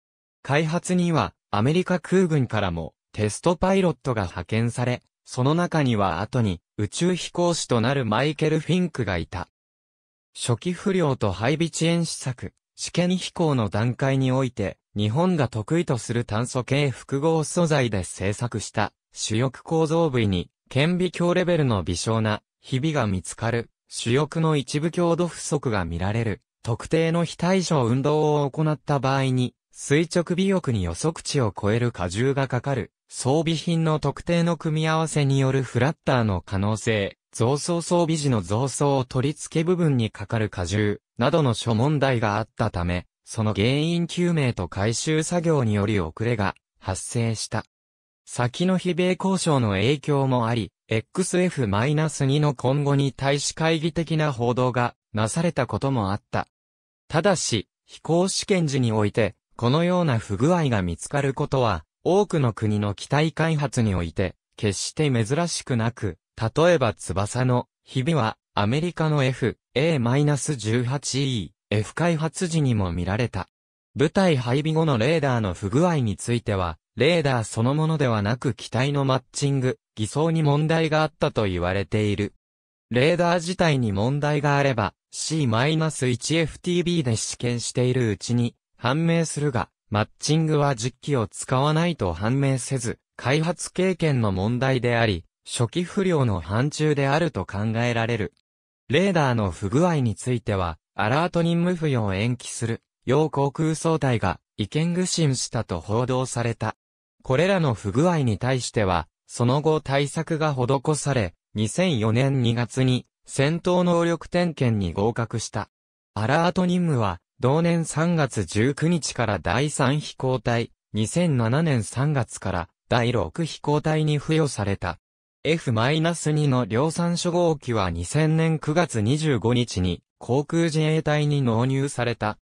開発には、アメリカ空軍からも、テストパイロットが派遣され、その中には後に、宇宙飛行士となるマイケル・フィンクがいた。初期不良と配備遅延施策、試験飛行の段階において、日本が得意とする炭素系複合素材で製作した主翼構造部位に顕微鏡レベルの微小なひびが見つかる主翼の一部強度不足が見られる特定の非対称運動を行った場合に垂直尾翼に予測値を超える荷重がかかる装備品の特定の組み合わせによるフラッターの可能性、増装装備時の増装取り付け部分にかかる荷重、などの諸問題があったため、その原因究明と回収作業により遅れが発生した。先の非米交渉の影響もあり、XF-2 の今後に対し会議的な報道がなされたこともあった。ただし、飛行試験時において、このような不具合が見つかることは、多くの国の機体開発において、決して珍しくなく、例えば翼の、日々は、アメリカの F、A-18E、F 開発時にも見られた。部隊配備後のレーダーの不具合については、レーダーそのものではなく機体のマッチング、偽装に問題があったと言われている。レーダー自体に問題があれば、C-1FTB で試験しているうちに判明するが、マッチングは実機を使わないと判明せず、開発経験の問題であり、初期不良の範疇であると考えられる。レーダーの不具合については、アラート任務付与を延期する、要航空総体が意見具心したと報道された。これらの不具合に対しては、その後対策が施され、2004年2月に戦闘能力点検に合格した。アラート任務は同年3月19日から第3飛行隊、2007年3月から第6飛行隊に付与された。F-2 の量産初号機は2000年9月25日に航空自衛隊に納入された。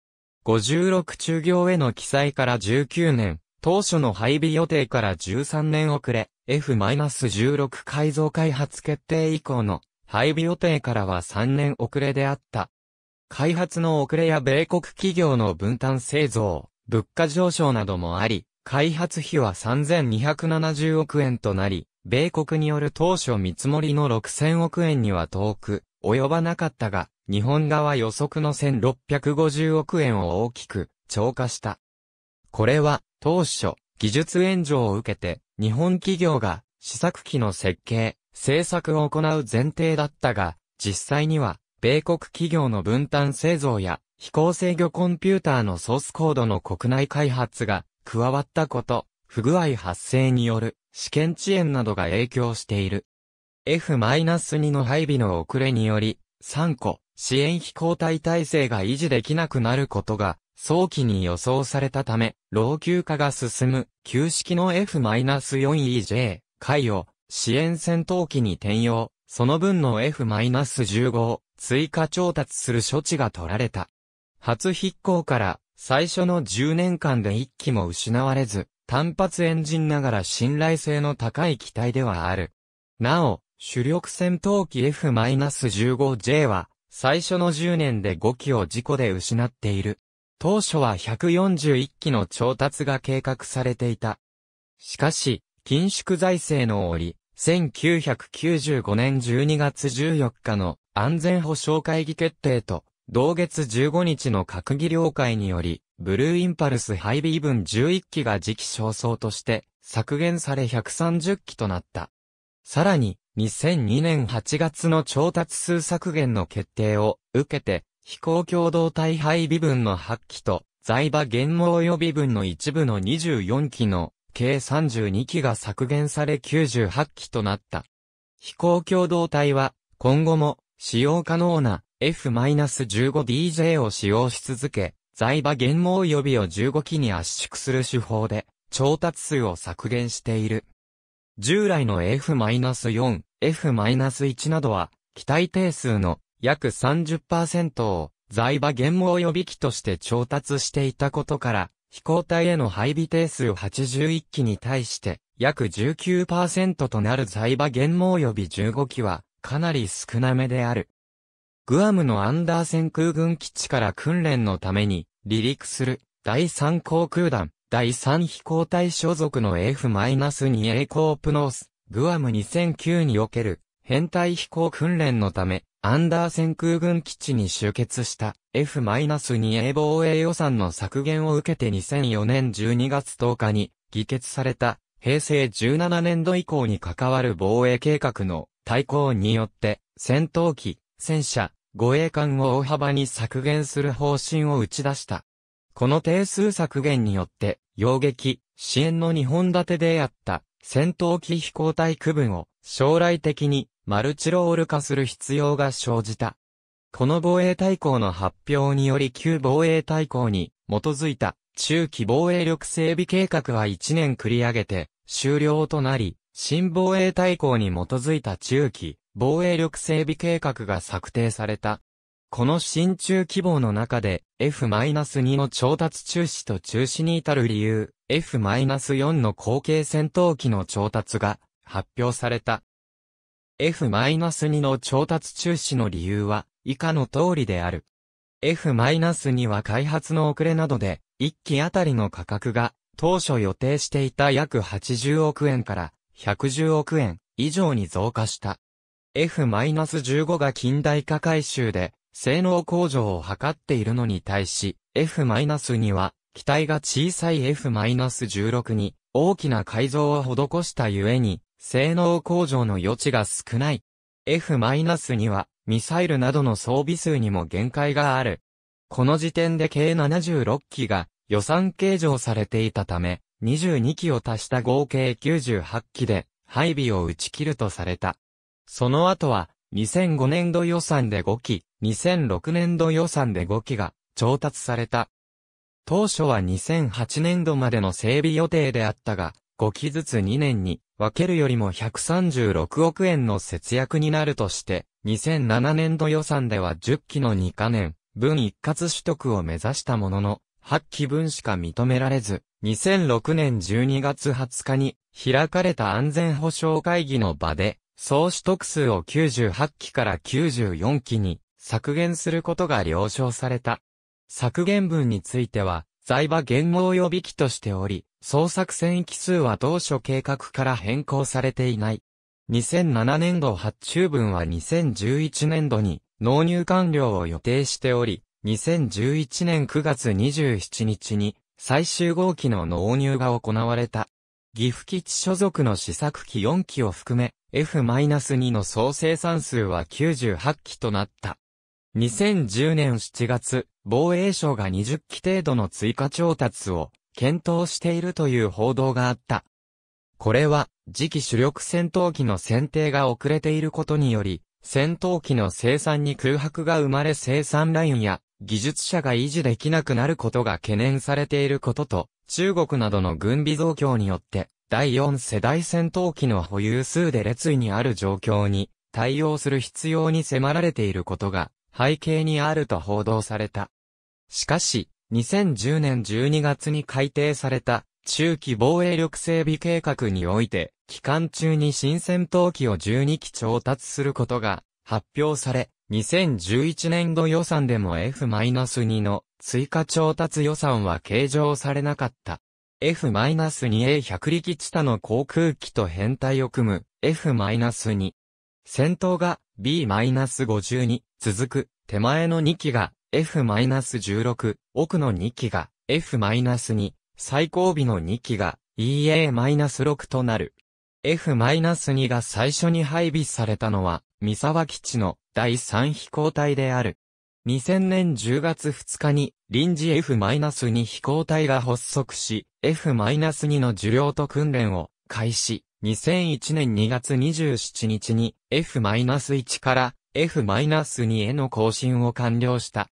56中業への記載から19年、当初の配備予定から13年遅れ、F-16 改造開発決定以降の配備予定からは3年遅れであった。開発の遅れや米国企業の分担製造、物価上昇などもあり、開発費は3270億円となり、米国による当初見積もりの6000億円には遠く、及ばなかったが、日本側予測の1650億円を大きく超過した。これは、当初、技術援助を受けて、日本企業が試作機の設計、製作を行う前提だったが、実際には、米国企業の分担製造や飛行制御コンピューターのソースコードの国内開発が加わったこと、不具合発生による試験遅延などが影響している。F-2 の配備の遅れにより、3個、支援飛行体体制が維持できなくなることが早期に予想されたため、老朽化が進む旧式の F-4EJ 回を支援戦闘機に転用、その分の F-15 追加調達する処置が取られた。初飛行から最初の10年間で1機も失われず、単発エンジンながら信頼性の高い機体ではある。なお、主力戦闘機 F-15J は、最初の10年で5機を事故で失っている。当初は141機の調達が計画されていた。しかし、緊縮財政の折、1995年12月14日の安全保障会議決定と、同月15日の閣議了解により、ブルーインパルス配備分11機が時期焦燥として削減され130機となった。さらに、2002年8月の調達数削減の決定を受けて、飛行共同体配備分の8機と、財場減毛予備分の一部の24機の計32機が削減され98機となった。飛行共同体は今後も使用可能な F-15DJ を使用し続け、在場原毛予備を15機に圧縮する手法で、調達数を削減している。従来の F-4、F-1 などは、機体定数の約30%を在場原毛予備機として調達していたことから、飛行体への配備定数81機に対して、約19%となる在場原毛予備15機は、かなり少なめである。グアムのアンダーセン空軍基地から訓練のために離陸する第3航空団、第3飛行隊所属の F-2A コープノース、グアム2009における編隊飛行訓練のため、アンダーセン空軍基地に集結した F-2A 防衛予算の削減を受けて2004年12月10日に議決された平成17年度以降に関わる防衛計画の対抗によって、戦闘機、戦車、護衛艦を大幅に削減する方針を打ち出した。この定数削減によって、洋撃、支援の2本立てであった戦闘機飛行隊区分を将来的にマルチロール化する必要が生じた。この防衛大綱の発表により旧防衛大綱に基づいた中期防衛力整備計画は1年繰り上げて終了となり、新防衛大綱に基づいた中期、防衛力整備計画が策定された。この新中規模の中で F-2 の調達中止と中止に至る理由、F-4 の後継戦闘機の調達が発表された。F-2 の調達中止の理由は以下の通りである。F-2 は開発の遅れなどで1機あたりの価格が当初予定していた約80億円から110億円以上に増加した。F-15 が近代化改修で性能向上を図っているのに対し、F-2 は機体が小さい F-16 に大きな改造を施したゆえに、性能向上の余地が少ない。F-2 はミサイルなどの装備数にも限界がある。この時点で計76機が予算計上されていたため、22機を足した合計98機で配備を打ち切るとされた。その後は2005年度予算で5機、2006年度予算で5機が調達された。当初は2008年度までの整備予定であったが、5機ずつ2年に分けるよりも136億円の節約になるとして、2007年度予算では10機の2カ年分一括取得を目指したものの、8機分しか認められず、2006年12月20日に開かれた安全保障会議の場で、総取得数を98機から94機に削減することが了承された。削減分については、財場言語予備機としており、総作戦機数は当初計画から変更されていない。2007年度発注分は2011年度に納入完了を予定しており、2011年9月27日に最終号機の納入が行われた。岐阜基地所属の試作機4機を含め、F-2 の総生産数は98機となった。2010年7月、防衛省が20機程度の追加調達を検討しているという報道があった。これは、次期主力戦闘機の選定が遅れていることにより、戦闘機の生産に空白が生まれ生産ラインや技術者が維持できなくなることが懸念されていることと、中国などの軍備増強によって、第四世代戦闘機の保有数で列位にある状況に対応する必要に迫られていることが背景にあると報道された。しかし、2010年12月に改定された中期防衛力整備計画において、期間中に新戦闘機を12機調達することが発表され、2011年度予算でも F-2 の追加調達予算は計上されなかった。F-2A100 力地下の航空機と編隊を組む F-2。戦闘が b 5 2続く手前の2機が F-16、奥の2機が F-2、最後尾の2機が EA-6 となる。F-2 が最初に配備されたのは三沢基地の第3飛行隊である。2000年10月2日に臨時 F-2 飛行隊が発足し、F-2 の受領と訓練を開始。2001年2月27日に F-1 から F-2 への更新を完了した。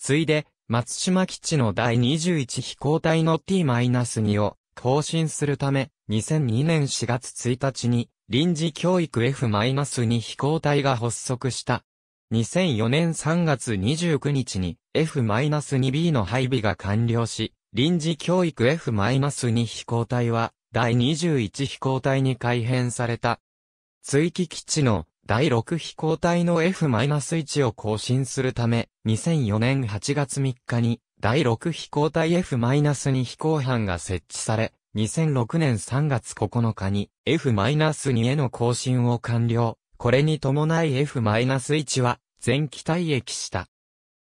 ついで、松島基地の第21飛行隊の T-2 を更新するため、2002年4月1日に臨時教育 F-2 飛行隊が発足した。2004年3月29日に F-2B の配備が完了し、臨時教育 F-2 飛行隊は第21飛行隊に改編された。追記基地の第6飛行隊の F-1 を更新するため、2004年8月3日に第6飛行隊 F-2 飛行班が設置され、2006年3月9日に F-2 への更新を完了。これに伴い F-1 は全機体役した。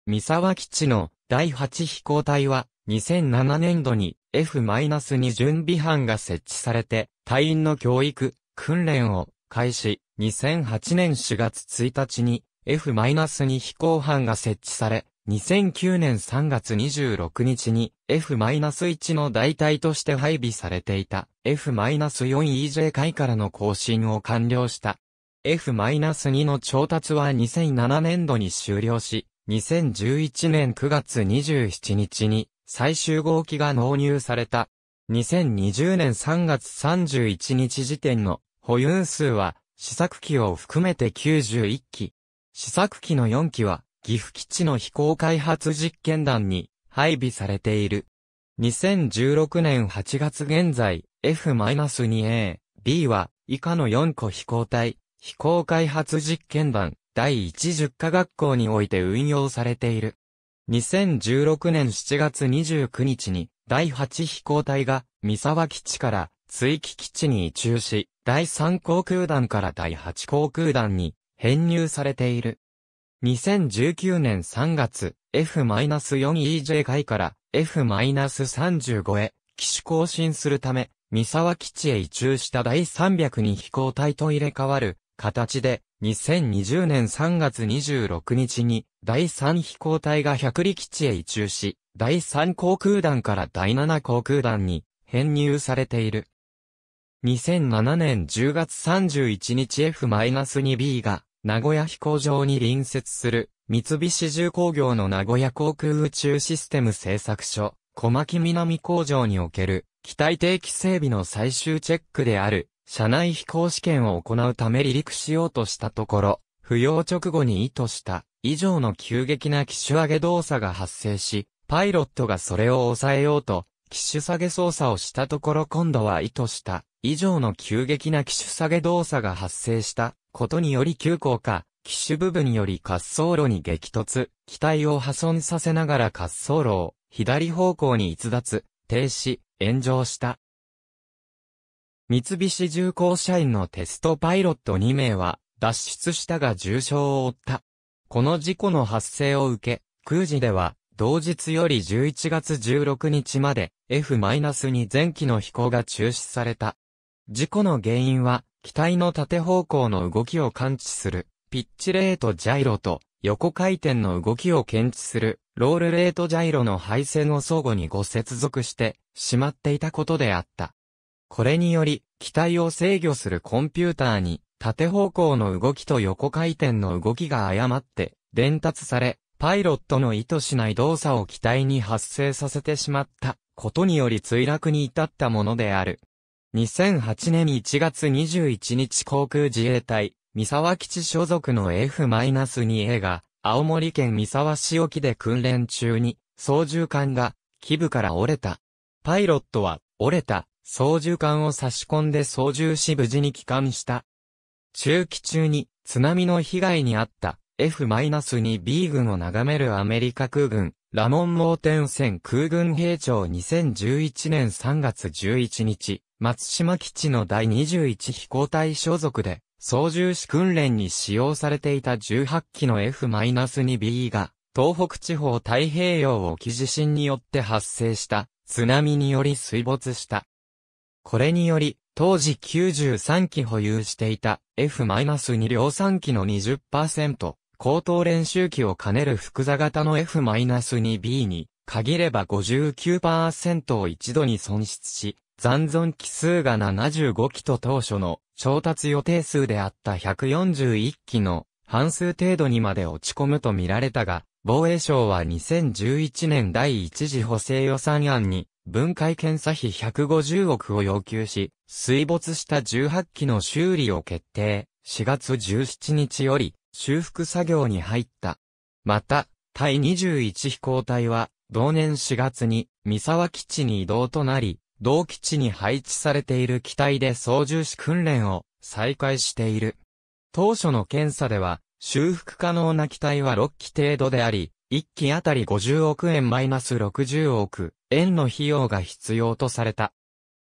三沢基地の第8飛行隊は2007年度に F-2 準備班が設置されて隊員の教育、訓練を開始。2008年4月1日に F-2 飛行班が設置され2009年3月26日に F-1 の代替として配備されていた F-4EJ 回からの更新を完了した。F-2 の調達は2007年度に終了し、2011年9月27日に最終号機が納入された。2020年3月31日時点の保有数は試作機を含めて91機。試作機の4機は岐阜基地の飛行開発実験団に配備されている。2016年8月現在、F-2A、B は以下の4個飛行体、飛行開発実験団第10科学校において運用されている。2016年7月29日に第8飛行隊が三沢基地から追記基地に移駐し、第3航空団から第8航空団に編入されている。2019年3月、F-4EJ 回から F-35 へ機種更新するため、三沢基地へ移駐した第3 0 2飛行隊と入れ替わる形で、2020年3月26日に第3飛行隊が百里基地へ移駐し、第3航空団から第7航空団に編入されている。2007年10月31日 F-2B が名古屋飛行場に隣接する、三菱重工業の名古屋航空宇宙システム製作所、小牧南工場における、機体定期整備の最終チェックである、社内飛行試験を行うため離陸しようとしたところ、不要直後に意図した、以上の急激な機種上げ動作が発生し、パイロットがそれを抑えようと、機種下げ操作をしたところ今度は意図した以上の急激な機種下げ動作が発生したことにより急降下、機種部分により滑走路に激突、機体を破損させながら滑走路を左方向に逸脱、停止、炎上した。三菱重工社員のテストパイロット2名は脱出したが重傷を負った。この事故の発生を受け、空自では同日より11月16日まで F-2 前期の飛行が中止された。事故の原因は、機体の縦方向の動きを感知する、ピッチレートジャイロと、横回転の動きを検知する、ロールレートジャイロの配線を相互にご接続して、しまっていたことであった。これにより、機体を制御するコンピューターに、縦方向の動きと横回転の動きが誤って、伝達され、パイロットの意図しない動作を機体に発生させてしまったことにより墜落に至ったものである。2008年1月21日航空自衛隊、三沢基地所属の F-2A が、青森県三沢市沖で訓練中に、操縦艦が、基部から折れた。パイロットは、折れた、操縦艦を差し込んで操縦し無事に帰還した。中期中に、津波の被害に遭った、F-2B 軍を眺めるアメリカ空軍、ラモン・モーテン戦空軍兵長2011年3月11日、松島基地の第21飛行隊所属で、操縦士訓練に使用されていた18機の F-2B が、東北地方太平洋沖地震によって発生した津波により水没した。これにより、当時93機保有していた F-2 量産機の20%、高等練習機を兼ねる複座型の F-2B に限れば59%を一度に損失し、残存機数が75機と当初の調達予定数であった141機の半数程度にまで落ち込むと見られたが、防衛省は2011年第一次補正予算案に分解検査費150億を要求し、水没した18機の修理を決定。4月17日より修復作業に入った。また、対21飛行隊は、同年4月に、三沢基地に移動となり、同基地に配置されている機体で操縦士訓練を再開している。当初の検査では、修復可能な機体は6機程度であり、1機あたり50億円マイナス60億円の費用が必要とされた。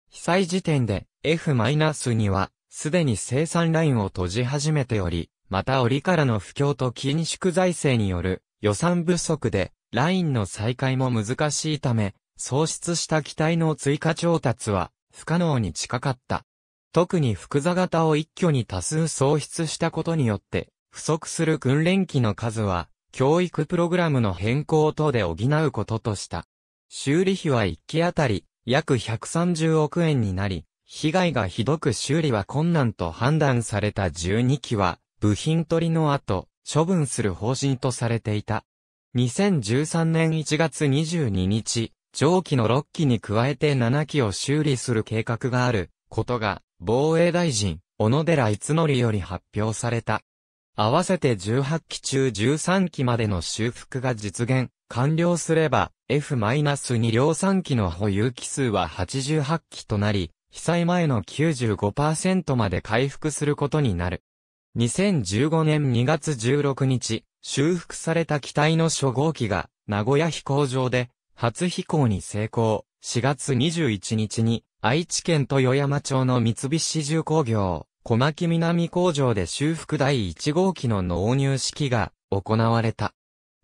被災時点で F-2 はすでに生産ラインを閉じ始めており、また折からの不況と緊縮財政による予算不足で、ラインの再開も難しいため、喪失した機体の追加調達は不可能に近かった。特に複座型を一挙に多数喪失したことによって、不足する訓練機の数は、教育プログラムの変更等で補うこととした。修理費は1機あたり約130億円になり、被害がひどく修理は困難と判断された12機は部品取りの後、処分する方針とされていた。2013年1月22日、蒸気の6機に加えて7機を修理する計画がある、ことが、防衛大臣、小野寺逸則より発表された。合わせて18機中13機までの修復が実現、完了すれば、F-2 量産機の保有機数は88機となり、被災前の95%まで回復することになる。2015年2月16日、修復された機体の初号機が、名古屋飛行場で、初飛行に成功。4月21日に、愛知県豊山町の三菱重工業、小牧南工場で修復第1号機の納入式が行われた。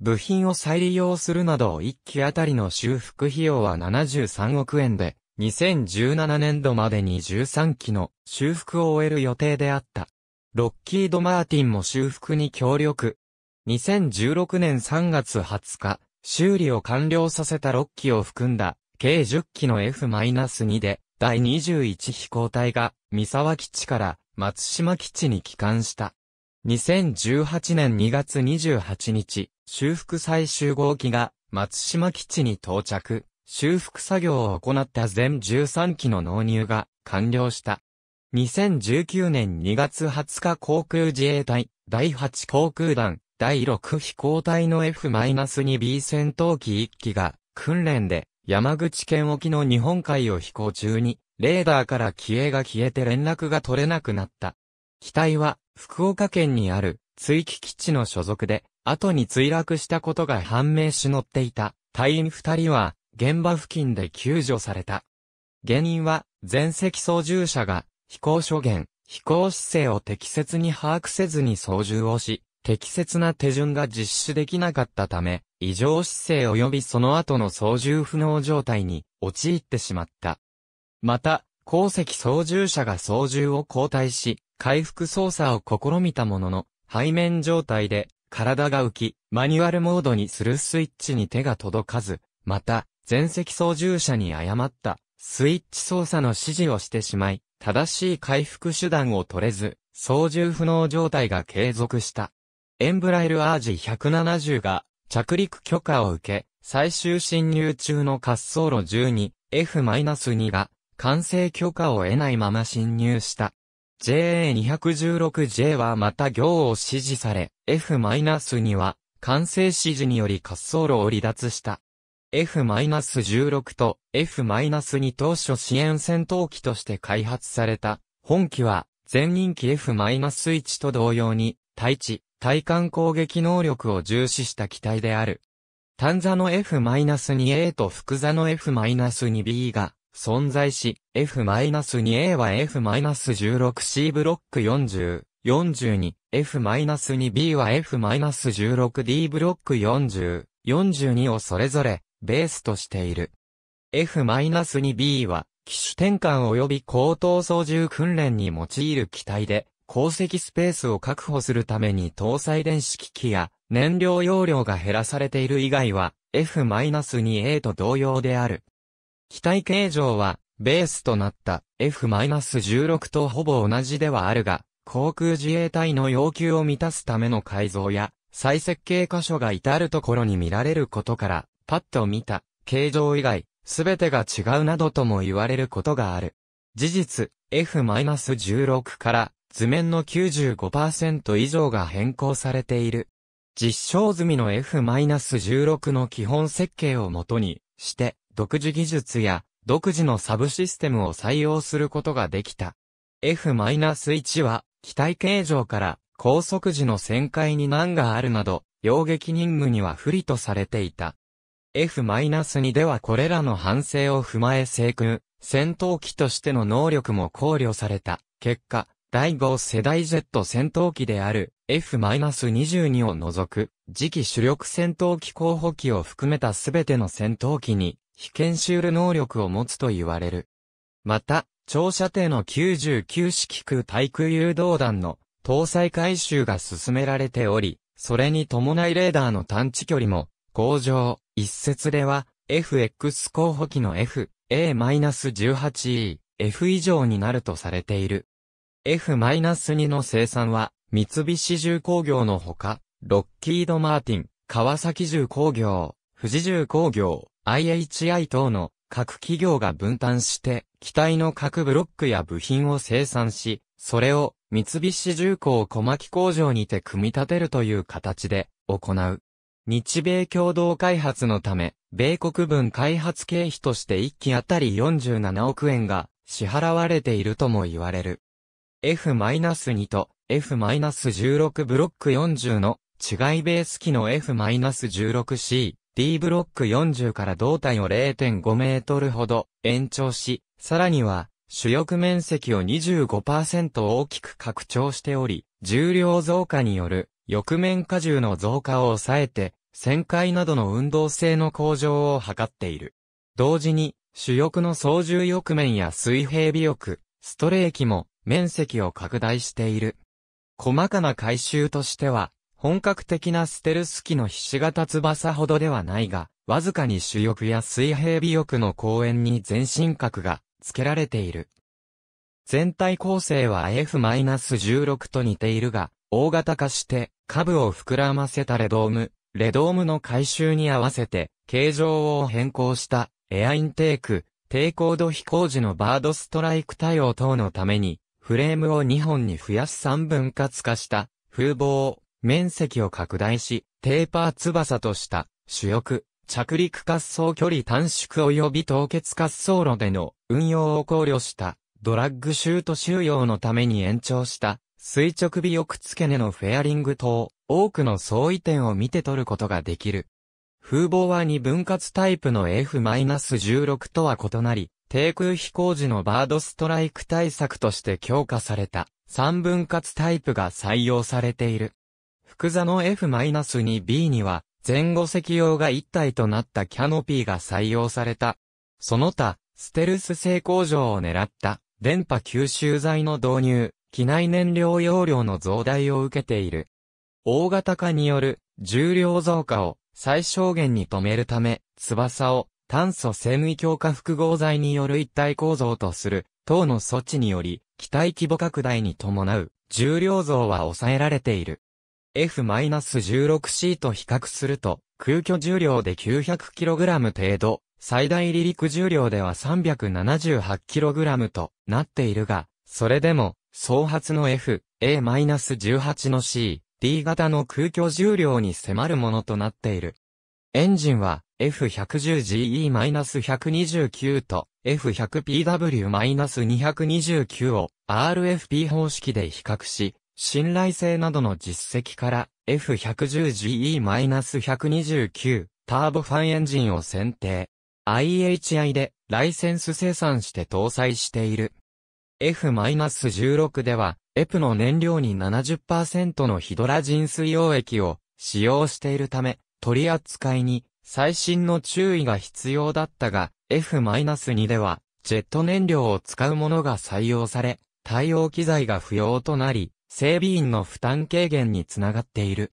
部品を再利用するなど1機あたりの修復費用は73億円で、2017年度までに13機の修復を終える予定であった。ロッキード・マーティンも修復に協力。2016年3月20日、修理を完了させた6機を含んだ、計10機の F-2 で、第21飛行隊が、三沢基地から松島基地に帰還した。2018年2月28日、修復最終号機が松島基地に到着、修復作業を行った全13機の納入が完了した。2019年2月20日航空自衛隊第8航空団第6飛行隊の F-2B 戦闘機1機が訓練で山口県沖の日本海を飛行中にレーダーから機影が消えて連絡が取れなくなった。機体は福岡県にある追記基地の所属で後に墜落したことが判明し乗っていた隊員2人は現場付近で救助された。原因は全席操縦者が飛行諸言、飛行姿勢を適切に把握せずに操縦をし、適切な手順が実施できなかったため、異常姿勢及びその後の操縦不能状態に陥ってしまった。また、鉱石操縦者が操縦を交代し、回復操作を試みたものの、背面状態で体が浮き、マニュアルモードにするスイッチに手が届かず、また、前席操縦者に誤ったスイッチ操作の指示をしてしまい、正しい回復手段を取れず、操縦不能状態が継続した。エンブライルアージ170が着陸許可を受け、最終進入中の滑走路 12F-2 が完成許可を得ないまま侵入した。JA216J はまた行を指示され、F-2 は完成指示により滑走路を離脱した。F-16 と F-2 当初支援戦闘機として開発された、本機は前任機 F-1 と同様に、対地、対艦攻撃能力を重視した機体である。単座の F-2A と複座の F-2B が存在し、F-2A は F-16C ブロック40、42、F-2B は F-16D ブロック40、42をそれぞれベースとしている。F-2B は、機種転換及び高等操縦訓練に用いる機体で、鉱石スペースを確保するために搭載電子機器や燃料容量が減らされている以外は F-2A と同様である。機体形状はベースとなった F-16 とほぼ同じではあるが、航空自衛隊の要求を満たすための改造や再設計箇所が至るところに見られることからパッと見た、形状以外、すべてが違うなどとも言われることがある。事実、F-16 から図面の95%以上が変更されている。実証済みの F-16 の基本設計をもとにして、独自技術や独自のサブシステムを採用することができた。F-1 は、機体形状から高速時の旋回に難があるなど、溶撃任務には不利とされていた。F-2 ではこれらの反省を踏まえ制空、戦闘機としての能力も考慮された。結果、第5世代 Z 戦闘機である F-22 を除く、次期主力戦闘機候補機を含めた全ての戦闘機に、被験シュール能力を持つと言われる。また、長射程の99式空対空誘導弾の搭載回収が進められており、それに伴いレーダーの探知距離も向上。一説では、FX 候補機の F、A-18E、F 以上になるとされている。F-2 の生産は、三菱重工業のほか、ロッキード・マーティン、川崎重工業、富士重工業、IHI 等の各企業が分担して、機体の各ブロックや部品を生産し、それを三菱重工小牧工場にて組み立てるという形で行う。日米共同開発のため、米国分開発経費として1機あたり47億円が支払われているとも言われる。F-2 と F-16 ブロック40の違いベース機の F-16C、D ブロック40から胴体を0.5メートルほど延長し、さらには主翼面積を25%大きく拡張しており、重量増加による翼面荷重の増加を抑えて、旋回などの運動性の向上を図っている。同時に、主翼の操縦翼面や水平尾翼、ストレーキも面積を拡大している。細かな改修としては、本格的なステルス機のひし形翼ほどではないが、わずかに主翼や水平尾翼の公園に全身角が付けられている。全体構成は F-16 と似ているが、大型化して株を膨らませたレドーム、レドームの回収に合わせて、形状を変更した、エアインテーク、低高度飛行時のバードストライク対応等のために、フレームを2本に増やし3分割化した、風防、面積を拡大し、テーパー翼とした、主翼、着陸滑走距離短縮及び凍結滑走路での運用を考慮した、ドラッグシュート収容のために延長した、垂直尾翼付け根のフェアリング等、多くの相違点を見て取ることができる。風貌は2分割タイプの F-16 とは異なり、低空飛行時のバードストライク対策として強化された3分割タイプが採用されている。複座の F-2B には前後席用が1体となったキャノピーが採用された。その他、ステルス性向上を狙った電波吸収剤の導入、機内燃料容量の増大を受けている。大型化による重量増加を最小限に止めるため、翼を炭素繊維強化複合剤による一体構造とする等の措置により、機体規模拡大に伴う重量増は抑えられている。F-16C と比較すると、空虚重量で 900kg 程度、最大離陸重量では 378kg となっているが、それでも総発の F、A-18 の C、D 型の空虚重量に迫るものとなっている。エンジンは F110GE-129 と F100PW-229 を RFP 方式で比較し、信頼性などの実績から F110GE-129 ターボファンエンジンを選定。IHI でライセンス生産して搭載している。F-16 では、エプの燃料に70%のヒドラジン水溶液を使用しているため、取り扱いに最新の注意が必要だったが、F-2 では、ジェット燃料を使うものが採用され、対応機材が不要となり、整備員の負担軽減につながっている。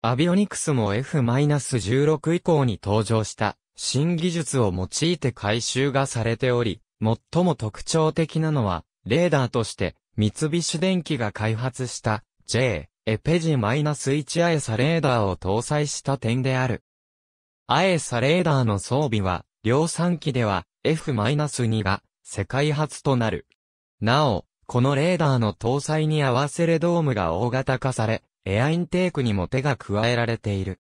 アビオニクスも F-16 以降に登場した新技術を用いて回収がされており、最も特徴的なのはレーダーとして、三菱電機が開発した J エペジ -1 アエサレーダーを搭載した点である。アエサレーダーの装備は、量産機では F-2 が世界初となる。なお、このレーダーの搭載に合わせレドームが大型化され、エアインテークにも手が加えられている。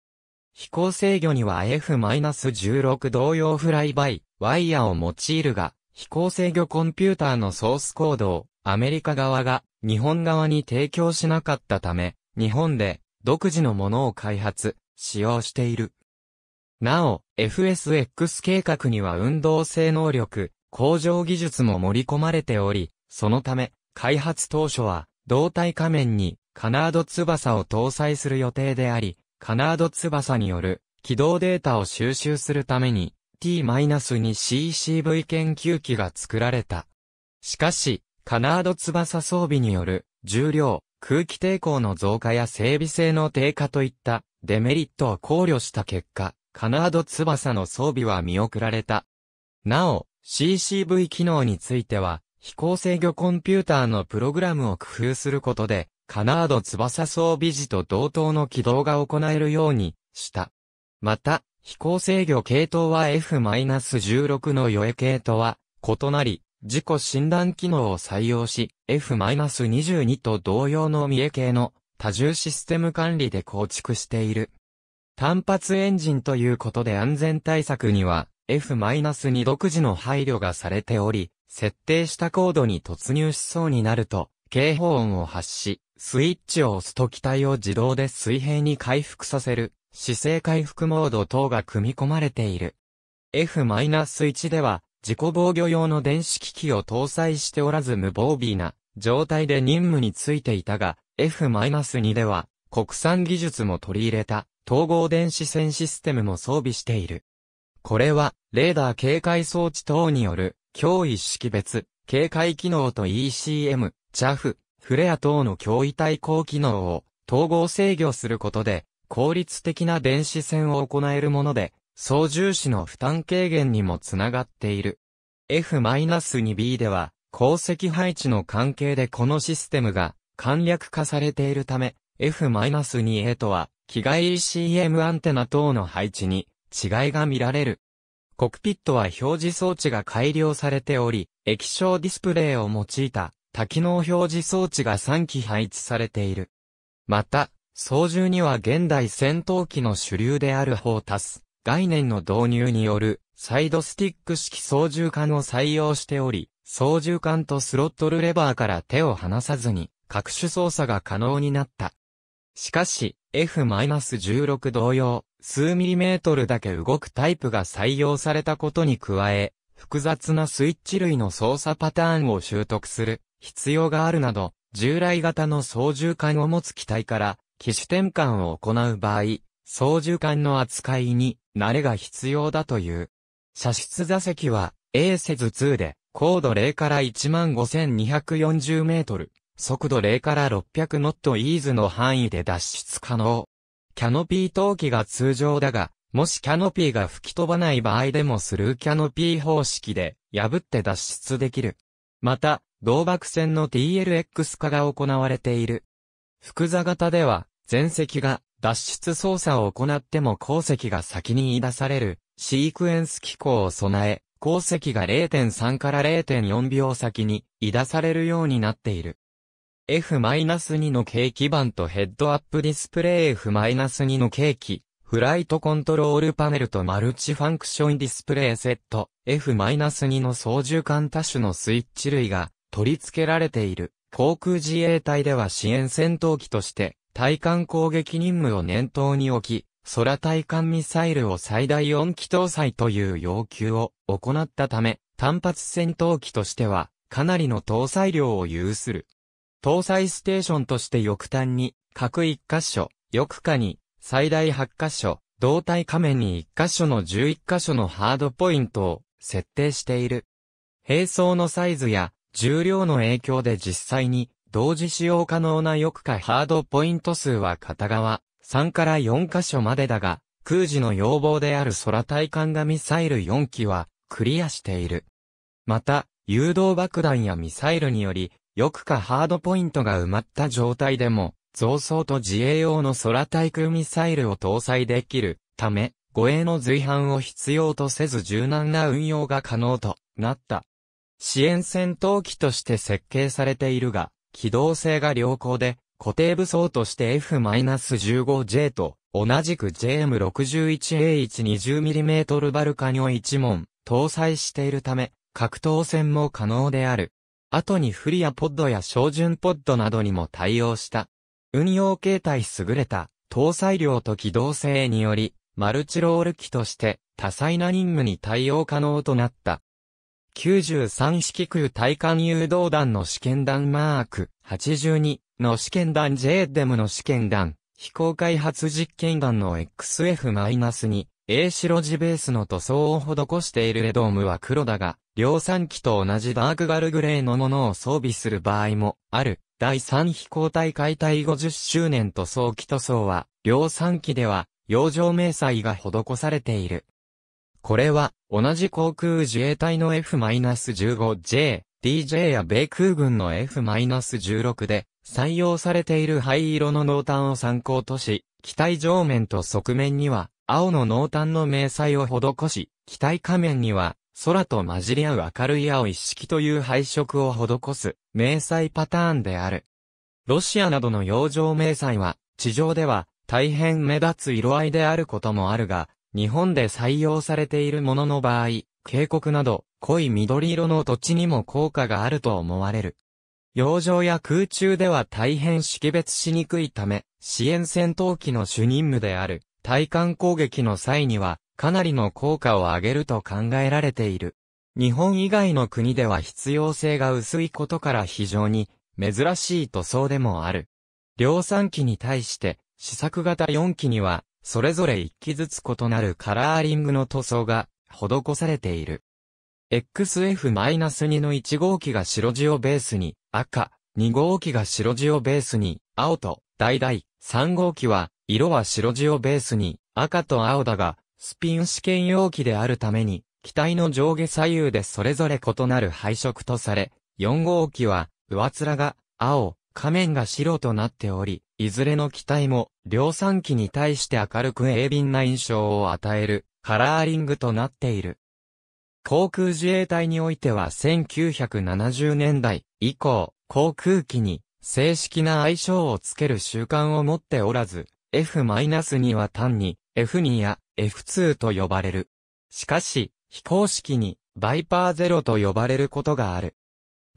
飛行制御には F-16 同様フライバイ、ワイヤーを用いるが、飛行制御コンピューターのソースコードをアメリカ側が日本側に提供しなかったため、日本で独自のものを開発、使用している。なお、FSX 計画には運動性能力、向上技術も盛り込まれており、そのため、開発当初は、胴体仮面に、カナード翼を搭載する予定であり、カナード翼による、軌動データを収集するために、t 2 c c v 研究機が作られた。しかし、カナード翼装備による重量、空気抵抗の増加や整備性の低下といったデメリットを考慮した結果、カナード翼の装備は見送られた。なお、CCV 機能については、飛行制御コンピューターのプログラムを工夫することで、カナード翼装備時と同等の起動が行えるようにした。また、飛行制御系統は F-16 の予え系とは異なり、自己診断機能を採用し、F-22 と同様の三重系の多重システム管理で構築している。単発エンジンということで安全対策には F-2 独自の配慮がされており、設定したコードに突入しそうになると、警報音を発し、スイッチを押すと機体を自動で水平に回復させる姿勢回復モード等が組み込まれている。F-1 では、自己防御用の電子機器を搭載しておらず無防備な状態で任務についていたが、F-2 では、国産技術も取り入れた統合電子戦システムも装備している。これは、レーダー警戒装置等による、脅威識別、警戒機能と ECM、チャフ、フレア等の脅威対抗機能を統合制御することで、効率的な電子戦を行えるもので、操縦士の負担軽減にもつながっている。F-2B では、鉱石配置の関係でこのシステムが簡略化されているため、F-2A とは、機外 ECM アンテナ等の配置に違いが見られる。コクピットは表示装置が改良されており、液晶ディスプレイを用いた多機能表示装置が3機配置されている。また、操縦には現代戦闘機の主流である方。ータス、概念の導入によるサイドスティック式操縦艦を採用しており、操縦艦とスロットルレバーから手を離さずに各種操作が可能になった。しかし、F-16 同様、数ミリメートルだけ動くタイプが採用されたことに加え、複雑なスイッチ類の操作パターンを習得する必要があるなど、従来型の操縦艦を持つ機体から機種転換を行う場合、操縦桿の扱いに慣れが必要だという。射出座席は A せず2で、高度0から15240メートル、速度0から600ノットイーズの範囲で脱出可能。キャノピー投機が通常だが、もしキャノピーが吹き飛ばない場合でもスルーキャノピー方式で破って脱出できる。また、動爆線の TLX 化が行われている。複座型では、前席が脱出操作を行っても鉱石が先に言い出される、シークエンス機構を備え、鉱石が0.3から0.4秒先に言い出されるようになっている。F-2 の計器板とヘッドアップディスプレイ F-2 の計器、フライトコントロールパネルとマルチファンクションディスプレイセット、F-2 の操縦艦多種のスイッチ類が取り付けられている。航空自衛隊では支援戦闘機として対艦攻撃任務を念頭に置き、空対艦ミサイルを最大4機搭載という要求を行ったため、単発戦闘機としては、かなりの搭載量を有する。搭載ステーションとして翌端に、各1箇所、翌下に、最大8箇所、胴体仮面に1箇所の11箇所のハードポイントを設定している。兵装のサイズや重量の影響で実際に同時使用可能な翼下ハードポイント数は片側3から4箇所までだが、空時の要望である空対艦がミサイル4機はクリアしている。また、誘導爆弾やミサイルにより、翼下ハードポイントが埋まった状態でも、増装と自衛用の空対空ミサイルを搭載できるため、護衛の随伴を必要とせず柔軟な運用が可能となった。支援戦闘機として設計されているが、機動性が良好で、固定武装として F-15J と同じく JM61A120mm バルカニョ1門搭載しているため、格闘戦も可能である。後にフリアポッドや照準ポッドなどにも対応した。運用形態優れた、搭載量と機動性により、マルチロール機として多彩な任務に対応可能となった。93式空対艦誘導弾の試験弾マーク82の試験弾 JDEM の試験弾、飛行開発実験弾の XF-2 A 白地ベースの塗装を施しているレドームは黒だが、量産機と同じダークガルグレーのものを装備する場合もある。第3飛行隊解体50周年塗装機塗装は、量産機では、洋上明細が施されている。これは、同じ航空自衛隊の F-15J、DJ や米空軍の F-16 で、採用されている灰色の濃淡を参考とし、機体上面と側面には、青の濃淡の明細を施し、機体下面には、空と混じり合う明るい青一色という配色を施す、明細パターンである。ロシアなどの洋上明細は、地上では、大変目立つ色合いであることもあるが、日本で採用されているものの場合、渓谷など濃い緑色の土地にも効果があると思われる。洋上や空中では大変識別しにくいため、支援戦闘機の主任務である、対艦攻撃の際には、かなりの効果を上げると考えられている。日本以外の国では必要性が薄いことから非常に珍しい塗装でもある。量産機に対して、試作型4機にはそれぞれ一機ずつ異なるカラーリングの塗装が施されている。XF-2 の1号機が白地をベースに赤、2号機が白地をベースに青と大々、3号機は色は白地をベースに赤と青だが、スピン試験容器であるために、機体の上下左右でそれぞれ異なる配色とされ、4号機は、上面が青、仮面が白となっており、いずれの機体も量産機に対して明るく鋭敏な印象を与えるカラーリングとなっている。航空自衛隊においては1970年代以降、航空機に正式な愛称をつける習慣を持っておらず、F-2 は単に F2 や F2 と呼ばれる。しかし、非公式にバイパーゼロと呼ばれることがある。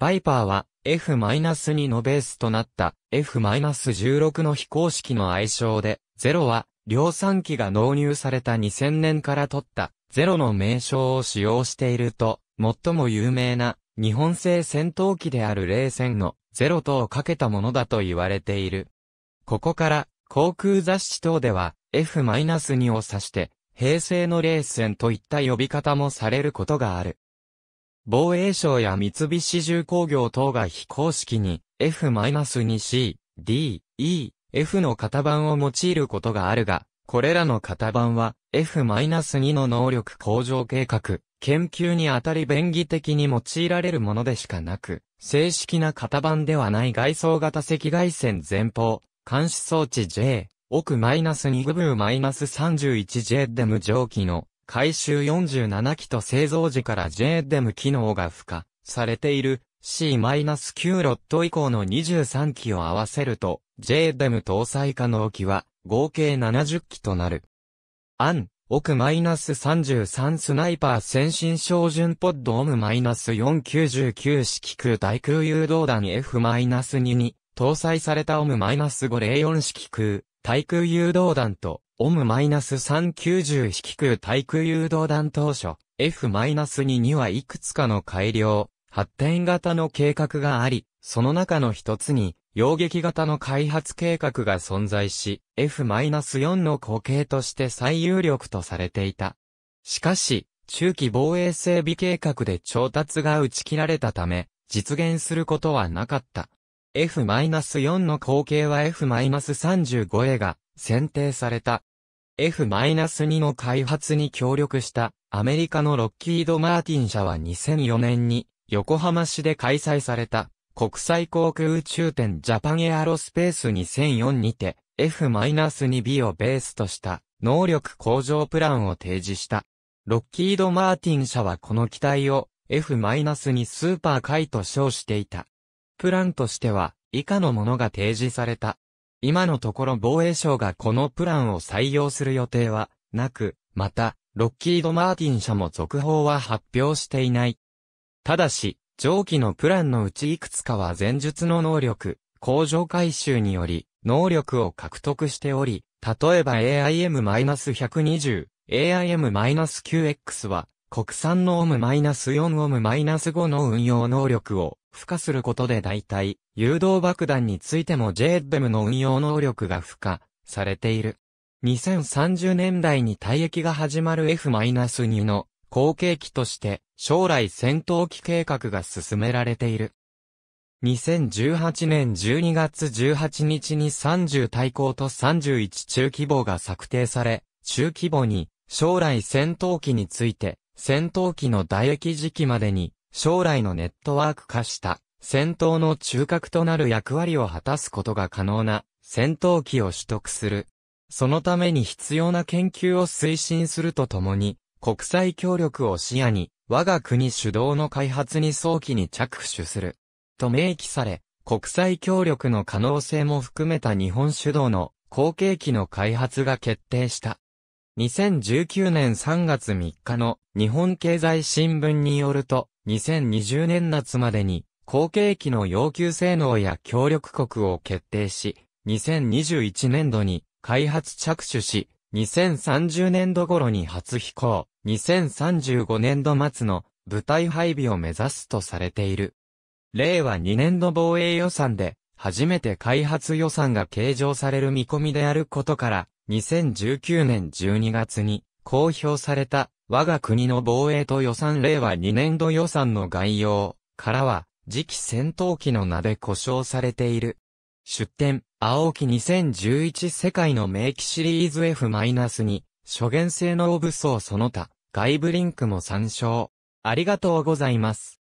バイパーは F-2 のベースとなった F-16 の非公式の愛称で、ゼロは量産機が納入された2000年から取ったゼロの名称を使用していると、最も有名な日本製戦闘機である冷戦のゼロとをかけたものだと言われている。ここから航空雑誌等では F-2 を指して平成の冷戦といった呼び方もされることがある。防衛省や三菱重工業等が非公式に F-2C、D、E、F の型番を用いることがあるが、これらの型番は F-2 の能力向上計画、研究にあたり便宜的に用いられるものでしかなく、正式な型番ではない外装型赤外線前方、監視装置 J、奥 -2 部分 -31J で無蒸気の改修47機と製造時から JDEM 機能が付加されている C-9 ロット以降の23機を合わせると JDEM 搭載可能機は合計70機となる。アン、奥 -33 スナイパー先進照準ポッドオム -499 式空対空誘導弾 F-2 に搭載されたオム -504 式空対空誘導弾とオム -390 引空対空誘導弾当初、F-2 にはいくつかの改良、発展型の計画があり、その中の一つに、洋撃型の開発計画が存在し、F-4 の後継として最有力とされていた。しかし、中期防衛整備計画で調達が打ち切られたため、実現することはなかった。F-4 の後継は F-35A が選定された。F-2 の開発に協力したアメリカのロッキード・マーティン社は2004年に横浜市で開催された国際航空宇宙展ジャパンエアロスペース2004にて F-2B をベースとした能力向上プランを提示した。ロッキード・マーティン社はこの機体を F-2 スーパー回と称していた。プランとしては以下のものが提示された。今のところ防衛省がこのプランを採用する予定はなく、また、ロッキード・マーティン社も続報は発表していない。ただし、上記のプランのうちいくつかは前述の能力、向上回収により、能力を獲得しており、例えば AIM-120、AIM-9X は、国産の OM-4OM-5 の運用能力を付加することで代替、誘導爆弾についても j d m の運用能力が付加されている。2030年代に退役が始まる F-2 の後継機として将来戦闘機計画が進められている。2018年12月18日に30対抗と31中規模が策定され、中規模に将来戦闘機について戦闘機の代役時期までに将来のネットワーク化した戦闘の中核となる役割を果たすことが可能な戦闘機を取得する。そのために必要な研究を推進するとともに、国際協力を視野に、我が国主導の開発に早期に着手する。と明記され、国際協力の可能性も含めた日本主導の後継機の開発が決定した。2019年3月3日の日本経済新聞によると、2020年夏までに、後継機の要求性能や協力国を決定し、2021年度に開発着手し、2030年度頃に初飛行、2035年度末の部隊配備を目指すとされている。令和2年度防衛予算で、初めて開発予算が計上される見込みであることから、2019年12月に公表された我が国の防衛と予算令和2年度予算の概要からは、次期戦闘機の名で呼称されている。出展、青木2011世界の名機シリーズ F-2、初言性能武装その他、外部リンクも参照。ありがとうございます。